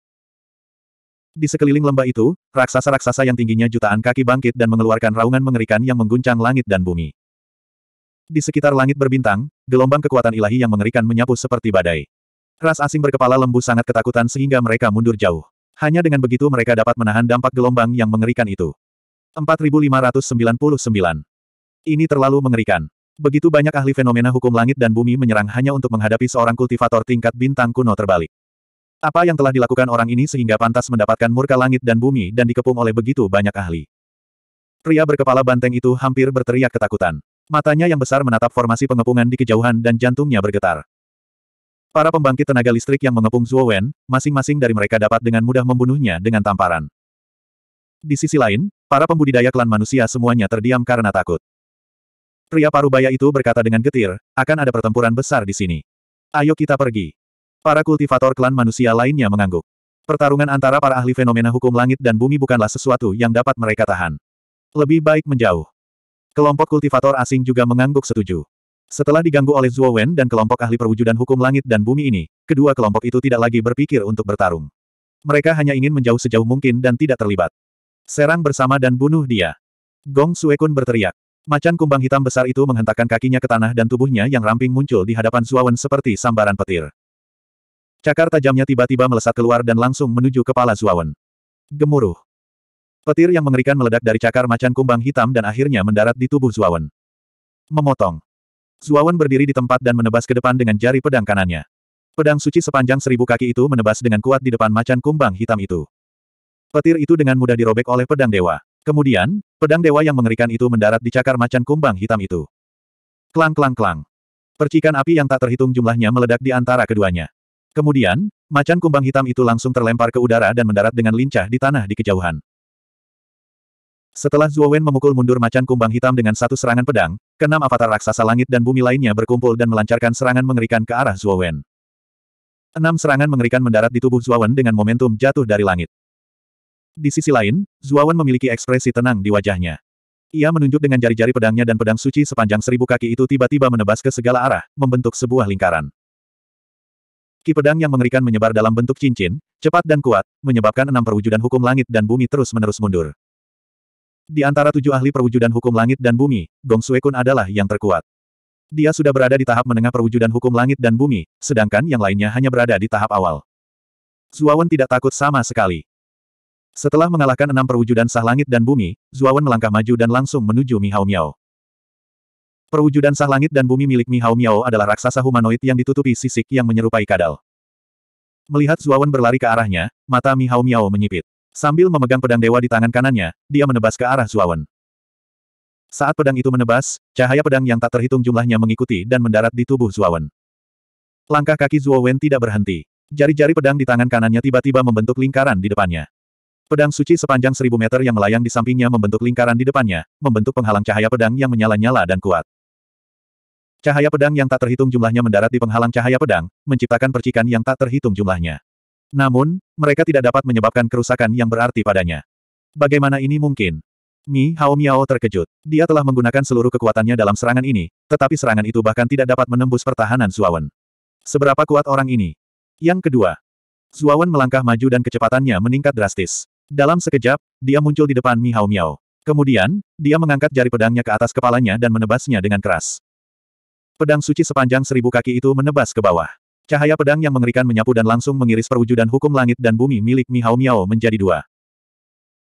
Di sekeliling lembah itu, raksasa-raksasa yang tingginya jutaan kaki bangkit dan mengeluarkan raungan mengerikan yang mengguncang langit dan bumi. Di sekitar langit berbintang, gelombang kekuatan ilahi yang mengerikan menyapu seperti badai. Ras asing berkepala lembu sangat ketakutan sehingga mereka mundur jauh. Hanya dengan begitu mereka dapat menahan dampak gelombang yang mengerikan itu. 4599 ini terlalu mengerikan. Begitu banyak ahli fenomena hukum langit dan bumi menyerang hanya untuk menghadapi seorang kultivator tingkat bintang kuno terbalik. Apa yang telah dilakukan orang ini sehingga pantas mendapatkan murka langit dan bumi dan dikepung oleh begitu banyak ahli. Pria berkepala banteng itu hampir berteriak ketakutan. Matanya yang besar menatap formasi pengepungan di kejauhan dan jantungnya bergetar. Para pembangkit tenaga listrik yang mengepung Zhuo Wen, masing-masing dari mereka dapat dengan mudah membunuhnya dengan tamparan. Di sisi lain, para pembudidaya klan manusia semuanya terdiam karena takut. Pria parubaya itu berkata dengan getir, akan ada pertempuran besar di sini. Ayo kita pergi. Para kultivator klan manusia lainnya mengangguk. Pertarungan antara para ahli fenomena hukum langit dan bumi bukanlah sesuatu yang dapat mereka tahan. Lebih baik menjauh. Kelompok kultivator asing juga mengangguk setuju. Setelah diganggu oleh Zhuo Wen dan kelompok ahli perwujudan hukum langit dan bumi ini, kedua kelompok itu tidak lagi berpikir untuk bertarung. Mereka hanya ingin menjauh sejauh mungkin dan tidak terlibat. Serang bersama dan bunuh dia. Gong Suekun berteriak. Macan kumbang hitam besar itu menghentakkan kakinya ke tanah dan tubuhnya yang ramping muncul di hadapan Zuawan seperti sambaran petir. Cakar tajamnya tiba-tiba melesat keluar dan langsung menuju kepala Zuawan. Gemuruh. Petir yang mengerikan meledak dari cakar macan kumbang hitam dan akhirnya mendarat di tubuh Zuawan. Memotong. Zuawan berdiri di tempat dan menebas ke depan dengan jari pedang kanannya. Pedang suci sepanjang seribu kaki itu menebas dengan kuat di depan macan kumbang hitam itu. Petir itu dengan mudah dirobek oleh pedang dewa. Kemudian, Pedang dewa yang mengerikan itu mendarat di cakar macan kumbang hitam itu. Klang klang klang. Percikan api yang tak terhitung jumlahnya meledak di antara keduanya. Kemudian, macan kumbang hitam itu langsung terlempar ke udara dan mendarat dengan lincah di tanah di kejauhan. Setelah Zuowen memukul mundur macan kumbang hitam dengan satu serangan pedang, keenam avatar raksasa langit dan bumi lainnya berkumpul dan melancarkan serangan mengerikan ke arah Zuowen. Enam serangan mengerikan mendarat di tubuh Zuowen dengan momentum jatuh dari langit. Di sisi lain, Zuawan memiliki ekspresi tenang di wajahnya. Ia menunjuk dengan jari-jari pedangnya dan pedang suci sepanjang seribu kaki itu tiba-tiba menebas ke segala arah, membentuk sebuah lingkaran. Ki pedang yang mengerikan menyebar dalam bentuk cincin, cepat dan kuat, menyebabkan enam perwujudan hukum langit dan bumi terus-menerus mundur. Di antara tujuh ahli perwujudan hukum langit dan bumi, Gong Suekun adalah yang terkuat. Dia sudah berada di tahap menengah perwujudan hukum langit dan bumi, sedangkan yang lainnya hanya berada di tahap awal. Zuawan tidak takut sama sekali. Setelah mengalahkan enam perwujudan sah langit dan bumi, Zuawan melangkah maju dan langsung menuju Mi Hao Miao. Perwujudan sah langit dan bumi milik Mi Hao Miao adalah raksasa humanoid yang ditutupi sisik yang menyerupai kadal. Melihat Zuawan berlari ke arahnya, mata Mi Hao Miao menyipit. Sambil memegang pedang dewa di tangan kanannya, dia menebas ke arah Zuawan. Saat pedang itu menebas, cahaya pedang yang tak terhitung jumlahnya mengikuti dan mendarat di tubuh Zuawan. Langkah kaki Zuawan tidak berhenti. Jari-jari pedang di tangan kanannya tiba-tiba membentuk lingkaran di depannya. Pedang suci sepanjang seribu meter yang melayang di sampingnya membentuk lingkaran di depannya, membentuk penghalang cahaya pedang yang menyala-nyala dan kuat. Cahaya pedang yang tak terhitung jumlahnya mendarat di penghalang cahaya pedang, menciptakan percikan yang tak terhitung jumlahnya. Namun, mereka tidak dapat menyebabkan kerusakan yang berarti padanya. Bagaimana ini mungkin? Mi Hao Miao terkejut. Dia telah menggunakan seluruh kekuatannya dalam serangan ini, tetapi serangan itu bahkan tidak dapat menembus pertahanan Zuawan. Seberapa kuat orang ini? Yang kedua, Zuawan melangkah maju dan kecepatannya meningkat drastis. Dalam sekejap, dia muncul di depan Mihao Miao. Kemudian, dia mengangkat jari pedangnya ke atas kepalanya dan menebasnya dengan keras. Pedang suci sepanjang seribu kaki itu menebas ke bawah. Cahaya pedang yang mengerikan menyapu dan langsung mengiris perwujudan hukum langit dan bumi milik Mihao Miao menjadi dua.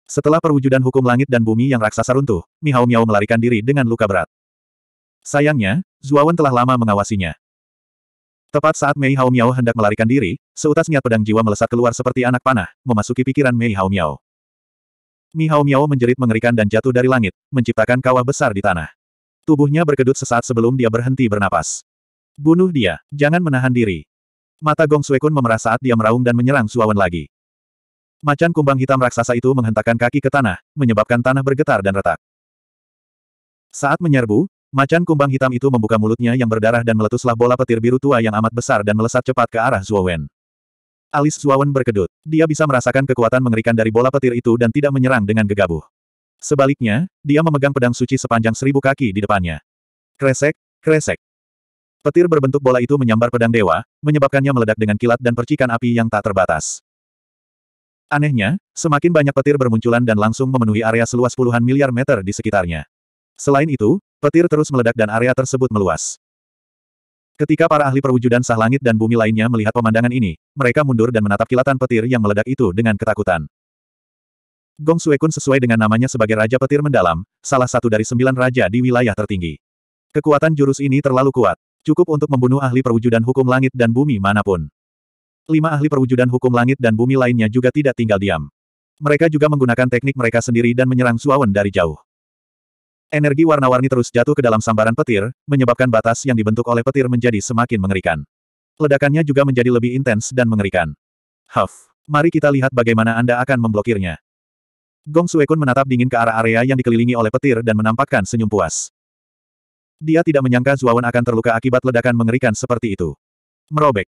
Setelah perwujudan hukum langit dan bumi yang raksasa runtuh, Mihao Miao melarikan diri dengan luka berat. Sayangnya, Zuawan telah lama mengawasinya. Tepat saat Mei Hao hendak melarikan diri, seutas niat pedang jiwa melesat keluar seperti anak panah, memasuki pikiran Mei Hao Miao. Mei Hao menjerit mengerikan dan jatuh dari langit, menciptakan kawah besar di tanah. Tubuhnya berkedut sesaat sebelum dia berhenti bernapas. Bunuh dia, jangan menahan diri. Mata Gong Suekun memerah saat dia meraung dan menyerang Suawan lagi. Macan kumbang hitam raksasa itu menghentakkan kaki ke tanah, menyebabkan tanah bergetar dan retak. Saat menyerbu, Macan kumbang hitam itu membuka mulutnya yang berdarah dan meletuslah bola petir biru tua yang amat besar dan melesat cepat ke arah Zuowen. Alis Zuowen berkedut. Dia bisa merasakan kekuatan mengerikan dari bola petir itu dan tidak menyerang dengan gegabah. Sebaliknya, dia memegang pedang suci sepanjang seribu kaki di depannya. Kresek, kresek. Petir berbentuk bola itu menyambar pedang dewa, menyebabkannya meledak dengan kilat dan percikan api yang tak terbatas. Anehnya, semakin banyak petir bermunculan dan langsung memenuhi area seluas puluhan miliar meter di sekitarnya. Selain itu, Petir terus meledak dan area tersebut meluas. Ketika para ahli perwujudan sah langit dan bumi lainnya melihat pemandangan ini, mereka mundur dan menatap kilatan petir yang meledak itu dengan ketakutan. Gong Suekun sesuai dengan namanya sebagai Raja Petir Mendalam, salah satu dari sembilan raja di wilayah tertinggi. Kekuatan jurus ini terlalu kuat, cukup untuk membunuh ahli perwujudan hukum langit dan bumi manapun. Lima ahli perwujudan hukum langit dan bumi lainnya juga tidak tinggal diam. Mereka juga menggunakan teknik mereka sendiri dan menyerang Suawen dari jauh. Energi warna-warni terus jatuh ke dalam sambaran petir, menyebabkan batas yang dibentuk oleh petir menjadi semakin mengerikan. Ledakannya juga menjadi lebih intens dan mengerikan. Huff, mari kita lihat bagaimana Anda akan memblokirnya. Gong Suekun menatap dingin ke arah area yang dikelilingi oleh petir dan menampakkan senyum puas. Dia tidak menyangka Zuawan akan terluka akibat ledakan mengerikan seperti itu. Merobek.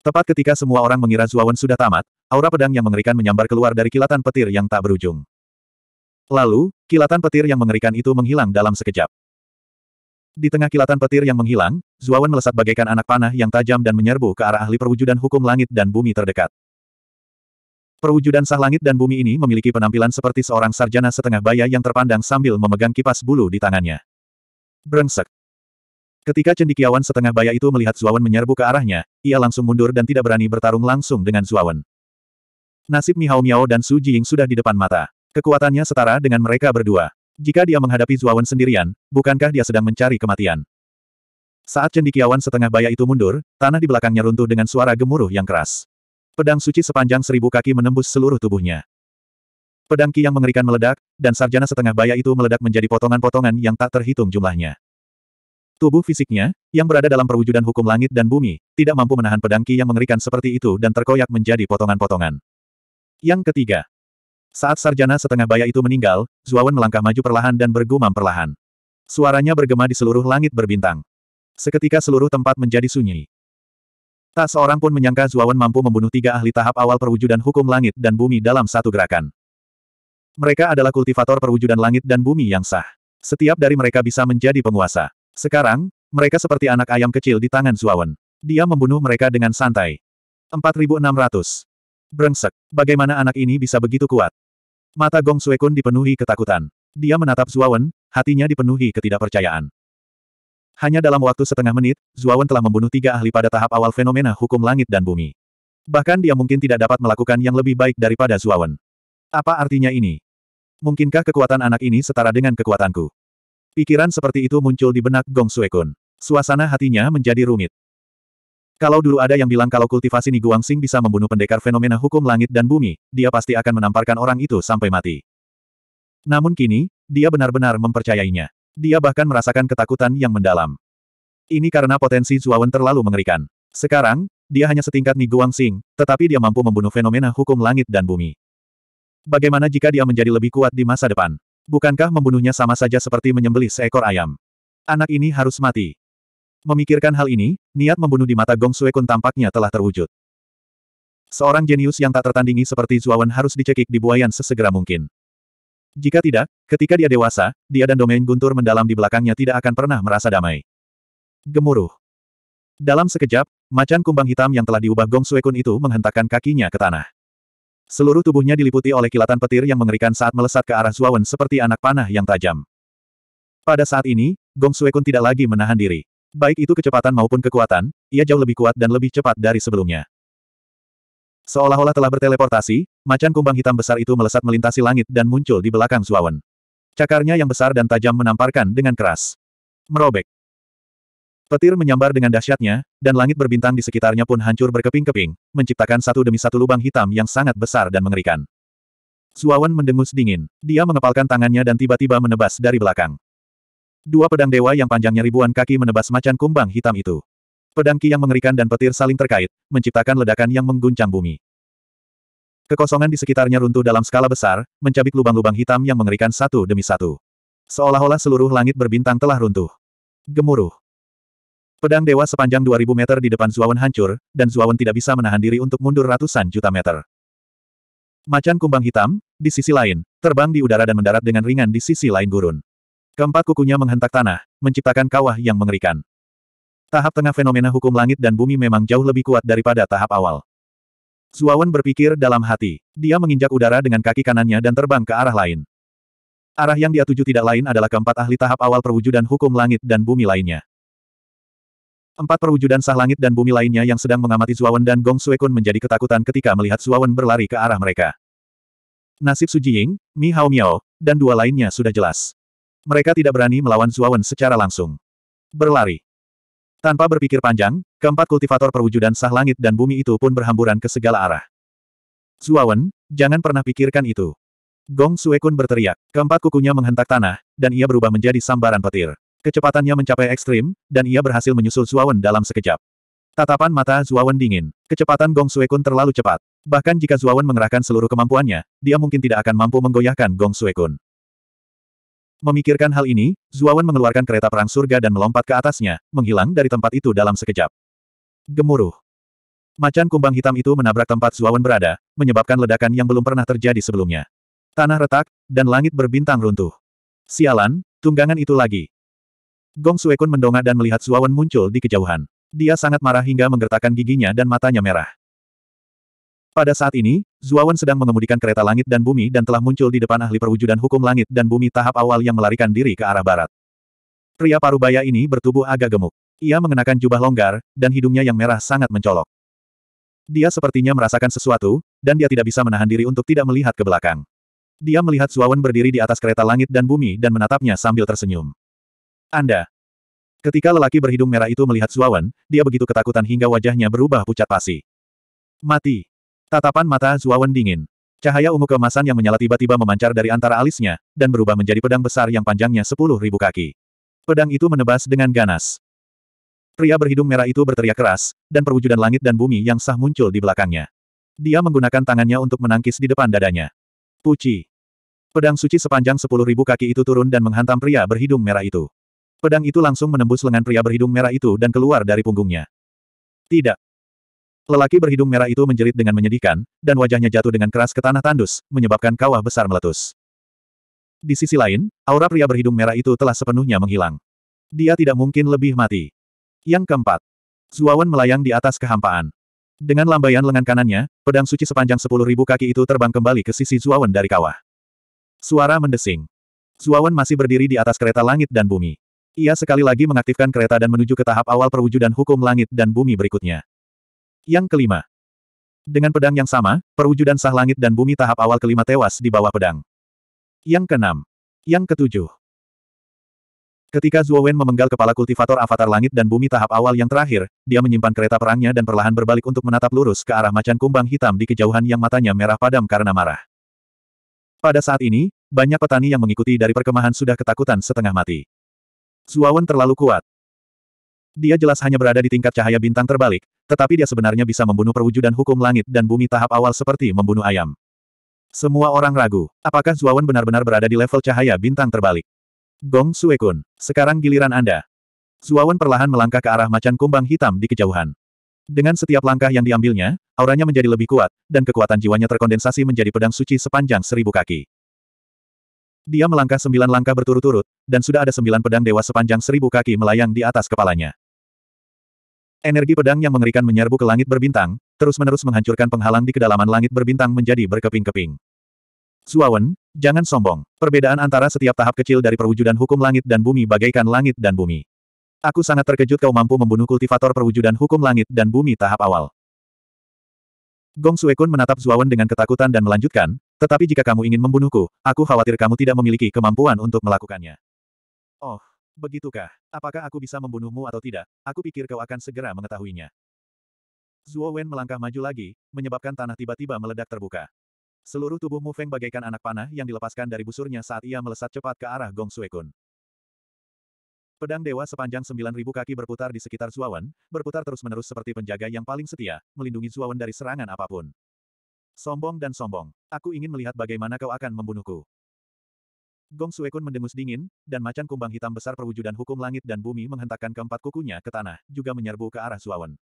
Tepat ketika semua orang mengira Zuawan sudah tamat, aura pedang yang mengerikan menyambar keluar dari kilatan petir yang tak berujung. Lalu, kilatan petir yang mengerikan itu menghilang dalam sekejap. Di tengah kilatan petir yang menghilang, Zuawan melesat bagaikan anak panah yang tajam dan menyerbu ke arah ahli perwujudan hukum langit dan bumi terdekat. Perwujudan sah langit dan bumi ini memiliki penampilan seperti seorang sarjana setengah baya yang terpandang sambil memegang kipas bulu di tangannya. Brengsek. Ketika cendikiawan setengah baya itu melihat Zuawan menyerbu ke arahnya, ia langsung mundur dan tidak berani bertarung langsung dengan Zuawan. Nasib Mihao Miao dan Su Jing sudah di depan mata. Kekuatannya setara dengan mereka berdua. Jika dia menghadapi Zuawan sendirian, bukankah dia sedang mencari kematian? Saat cendikiawan setengah baya itu mundur, tanah di belakangnya runtuh dengan suara gemuruh yang keras. Pedang suci sepanjang seribu kaki menembus seluruh tubuhnya. Pedang ki yang mengerikan meledak, dan sarjana setengah baya itu meledak menjadi potongan-potongan yang tak terhitung jumlahnya. Tubuh fisiknya, yang berada dalam perwujudan hukum langit dan bumi, tidak mampu menahan pedang ki yang mengerikan seperti itu dan terkoyak menjadi potongan-potongan. Yang ketiga, saat sarjana setengah baya itu meninggal, Zuawan melangkah maju perlahan dan bergumam perlahan. Suaranya bergema di seluruh langit berbintang. Seketika seluruh tempat menjadi sunyi. Tak seorang pun menyangka Zuawan mampu membunuh tiga ahli tahap awal perwujudan hukum langit dan bumi dalam satu gerakan. Mereka adalah kultivator perwujudan langit dan bumi yang sah. Setiap dari mereka bisa menjadi penguasa. Sekarang, mereka seperti anak ayam kecil di tangan Zuawan. Dia membunuh mereka dengan santai. 4600. Brengsek, bagaimana anak ini bisa begitu kuat? Mata Gong Suekun dipenuhi ketakutan. Dia menatap Zuawan, hatinya dipenuhi ketidakpercayaan. Hanya dalam waktu setengah menit, Zuawan telah membunuh tiga ahli pada tahap awal fenomena hukum langit dan bumi. Bahkan dia mungkin tidak dapat melakukan yang lebih baik daripada Zuawan. Apa artinya ini? Mungkinkah kekuatan anak ini setara dengan kekuatanku? Pikiran seperti itu muncul di benak Gong Suekun. Suasana hatinya menjadi rumit. Kalau dulu ada yang bilang kalau kultivasi Ni Niguangsing bisa membunuh pendekar fenomena hukum langit dan bumi, dia pasti akan menamparkan orang itu sampai mati. Namun kini, dia benar-benar mempercayainya. Dia bahkan merasakan ketakutan yang mendalam. Ini karena potensi Zuawan terlalu mengerikan. Sekarang, dia hanya setingkat Ni Niguangsing, tetapi dia mampu membunuh fenomena hukum langit dan bumi. Bagaimana jika dia menjadi lebih kuat di masa depan? Bukankah membunuhnya sama saja seperti menyembelih seekor ayam? Anak ini harus mati. Memikirkan hal ini, niat membunuh di mata Gong Suekun tampaknya telah terwujud. Seorang jenius yang tak tertandingi seperti Zuawan harus dicekik di buayan sesegera mungkin. Jika tidak, ketika dia dewasa, dia dan domain guntur mendalam di belakangnya tidak akan pernah merasa damai. Gemuruh. Dalam sekejap, macan kumbang hitam yang telah diubah Gong Suekun itu menghentakkan kakinya ke tanah. Seluruh tubuhnya diliputi oleh kilatan petir yang mengerikan saat melesat ke arah Zuawan seperti anak panah yang tajam. Pada saat ini, Gong Suekun tidak lagi menahan diri. Baik itu kecepatan maupun kekuatan, ia jauh lebih kuat dan lebih cepat dari sebelumnya. Seolah-olah telah berteleportasi, macan kumbang hitam besar itu melesat melintasi langit dan muncul di belakang Zuawan. Cakarnya yang besar dan tajam menamparkan dengan keras. Merobek. Petir menyambar dengan dahsyatnya, dan langit berbintang di sekitarnya pun hancur berkeping-keping, menciptakan satu demi satu lubang hitam yang sangat besar dan mengerikan. Zuawan mendengus dingin. Dia mengepalkan tangannya dan tiba-tiba menebas dari belakang. Dua pedang dewa yang panjangnya ribuan kaki menebas macan kumbang hitam itu. Pedang ki yang mengerikan dan petir saling terkait, menciptakan ledakan yang mengguncang bumi. Kekosongan di sekitarnya runtuh dalam skala besar, mencabik lubang-lubang hitam yang mengerikan satu demi satu. Seolah-olah seluruh langit berbintang telah runtuh. Gemuruh. Pedang dewa sepanjang 2000 meter di depan Zuawan hancur, dan Zuawan tidak bisa menahan diri untuk mundur ratusan juta meter. Macan kumbang hitam, di sisi lain, terbang di udara dan mendarat dengan ringan di sisi lain gurun. Keempat kukunya menghentak tanah, menciptakan kawah yang mengerikan. Tahap tengah fenomena hukum langit dan bumi memang jauh lebih kuat daripada tahap awal. Zuawan berpikir dalam hati. Dia menginjak udara dengan kaki kanannya dan terbang ke arah lain. Arah yang dia tuju tidak lain adalah keempat ahli tahap awal perwujudan hukum langit dan bumi lainnya. Empat perwujudan sah langit dan bumi lainnya yang sedang mengamati Zuawan dan Gong Suekun menjadi ketakutan ketika melihat Zuawan berlari ke arah mereka. Nasib Su Jiying, Mi Hao Miao, dan dua lainnya sudah jelas. Mereka tidak berani melawan Zuawan secara langsung. Berlari. Tanpa berpikir panjang, keempat kultivator perwujudan sah langit dan bumi itu pun berhamburan ke segala arah. Zuawan, jangan pernah pikirkan itu. Gong Suekun berteriak. Keempat kukunya menghentak tanah, dan ia berubah menjadi sambaran petir. Kecepatannya mencapai ekstrim, dan ia berhasil menyusul Zuawan dalam sekejap. Tatapan mata Zuawan dingin. Kecepatan Gong Suekun terlalu cepat. Bahkan jika Zuawan mengerahkan seluruh kemampuannya, dia mungkin tidak akan mampu menggoyahkan Gong Suekun. Memikirkan hal ini, Zuawan mengeluarkan kereta perang surga dan melompat ke atasnya, menghilang dari tempat itu dalam sekejap. Gemuruh. Macan kumbang hitam itu menabrak tempat Zuawan berada, menyebabkan ledakan yang belum pernah terjadi sebelumnya. Tanah retak, dan langit berbintang runtuh. Sialan, tunggangan itu lagi. Gong Suekun mendongak dan melihat Zuawan muncul di kejauhan. Dia sangat marah hingga menggertakkan giginya dan matanya merah. Pada saat ini, Zuawan sedang mengemudikan kereta langit dan bumi dan telah muncul di depan ahli perwujudan hukum langit dan bumi tahap awal yang melarikan diri ke arah barat. Pria parubaya ini bertubuh agak gemuk. Ia mengenakan jubah longgar, dan hidungnya yang merah sangat mencolok. Dia sepertinya merasakan sesuatu, dan dia tidak bisa menahan diri untuk tidak melihat ke belakang. Dia melihat Zuawan berdiri di atas kereta langit dan bumi dan menatapnya sambil tersenyum. Anda. Ketika lelaki berhidung merah itu melihat Zuawan, dia begitu ketakutan hingga wajahnya berubah pucat pasi. Mati. Tatapan mata Zuawan dingin. Cahaya ungu kemasan yang menyala tiba-tiba memancar dari antara alisnya, dan berubah menjadi pedang besar yang panjangnya sepuluh ribu kaki. Pedang itu menebas dengan ganas. Pria berhidung merah itu berteriak keras, dan perwujudan langit dan bumi yang sah muncul di belakangnya. Dia menggunakan tangannya untuk menangkis di depan dadanya. Puci. Pedang suci sepanjang sepuluh ribu kaki itu turun dan menghantam pria berhidung merah itu. Pedang itu langsung menembus lengan pria berhidung merah itu dan keluar dari punggungnya. Tidak, Lelaki berhidung merah itu menjerit dengan menyedihkan, dan wajahnya jatuh dengan keras ke tanah tandus, menyebabkan kawah besar meletus. Di sisi lain, aura pria berhidung merah itu telah sepenuhnya menghilang. Dia tidak mungkin lebih mati. Yang keempat, Zuawan melayang di atas kehampaan. Dengan lambaian lengan kanannya, pedang suci sepanjang sepuluh ribu kaki itu terbang kembali ke sisi Zuawan dari kawah. Suara mendesing. Zuawan masih berdiri di atas kereta langit dan bumi. Ia sekali lagi mengaktifkan kereta dan menuju ke tahap awal perwujudan hukum langit dan bumi berikutnya. Yang kelima. Dengan pedang yang sama, perwujudan sah langit dan bumi tahap awal kelima tewas di bawah pedang. Yang keenam. Yang ketujuh. Ketika Zhuo Wen memenggal kepala kultivator avatar langit dan bumi tahap awal yang terakhir, dia menyimpan kereta perangnya dan perlahan berbalik untuk menatap lurus ke arah macan kumbang hitam di kejauhan yang matanya merah padam karena marah. Pada saat ini, banyak petani yang mengikuti dari perkemahan sudah ketakutan setengah mati. Zhuo Wen terlalu kuat, dia jelas hanya berada di tingkat cahaya bintang terbalik, tetapi dia sebenarnya bisa membunuh perwujudan hukum langit dan bumi tahap awal seperti membunuh ayam. Semua orang ragu, apakah Zuawan benar-benar berada di level cahaya bintang terbalik. Gong Suekun, sekarang giliran Anda. Zuawan perlahan melangkah ke arah macan kumbang hitam di kejauhan. Dengan setiap langkah yang diambilnya, auranya menjadi lebih kuat, dan kekuatan jiwanya terkondensasi menjadi pedang suci sepanjang seribu kaki. Dia melangkah sembilan langkah berturut-turut, dan sudah ada sembilan pedang dewa sepanjang seribu kaki melayang di atas kepalanya. Energi pedang yang mengerikan menyerbu ke langit berbintang, terus-menerus menghancurkan penghalang di kedalaman langit berbintang menjadi berkeping-keping. Zuawan, jangan sombong. Perbedaan antara setiap tahap kecil dari perwujudan hukum langit dan bumi bagaikan langit dan bumi. Aku sangat terkejut kau mampu membunuh kultivator perwujudan hukum langit dan bumi tahap awal. Gong Suekun menatap Zuawan dengan ketakutan dan melanjutkan, tetapi jika kamu ingin membunuhku, aku khawatir kamu tidak memiliki kemampuan untuk melakukannya. Oh. Begitukah? Apakah aku bisa membunuhmu atau tidak? Aku pikir kau akan segera mengetahuinya. Zuo Wen melangkah maju lagi, menyebabkan tanah tiba-tiba meledak terbuka. Seluruh tubuh Mu Feng bagaikan anak panah yang dilepaskan dari busurnya saat ia melesat cepat ke arah Gong Kun. Pedang dewa sepanjang 9.000 kaki berputar di sekitar Wen, berputar terus-menerus seperti penjaga yang paling setia, melindungi Wen dari serangan apapun. Sombong dan sombong, aku ingin melihat bagaimana kau akan membunuhku. Gong Suekun mendengus dingin, dan macan kumbang hitam besar perwujudan hukum langit dan bumi menghentakkan keempat kukunya ke tanah, juga menyerbu ke arah Zuawan.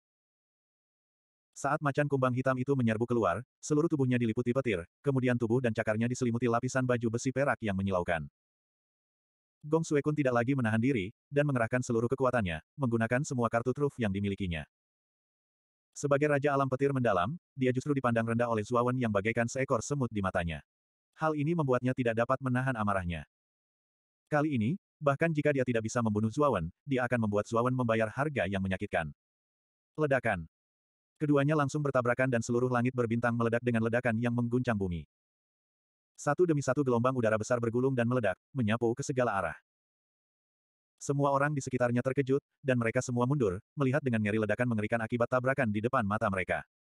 Saat macan kumbang hitam itu menyerbu keluar, seluruh tubuhnya diliputi petir, kemudian tubuh dan cakarnya diselimuti lapisan baju besi perak yang menyilaukan. Gong Suekun tidak lagi menahan diri, dan mengerahkan seluruh kekuatannya, menggunakan semua kartu truf yang dimilikinya. Sebagai Raja Alam Petir Mendalam, dia justru dipandang rendah oleh Zuawan yang bagaikan seekor semut di matanya. Hal ini membuatnya tidak dapat menahan amarahnya. Kali ini, bahkan jika dia tidak bisa membunuh Zuawan, dia akan membuat Zuawan membayar harga yang menyakitkan. Ledakan. Keduanya langsung bertabrakan dan seluruh langit berbintang meledak dengan ledakan yang mengguncang bumi. Satu demi satu gelombang udara besar bergulung dan meledak, menyapu ke segala arah. Semua orang di sekitarnya terkejut, dan mereka semua mundur, melihat dengan ngeri ledakan mengerikan akibat tabrakan di depan mata mereka.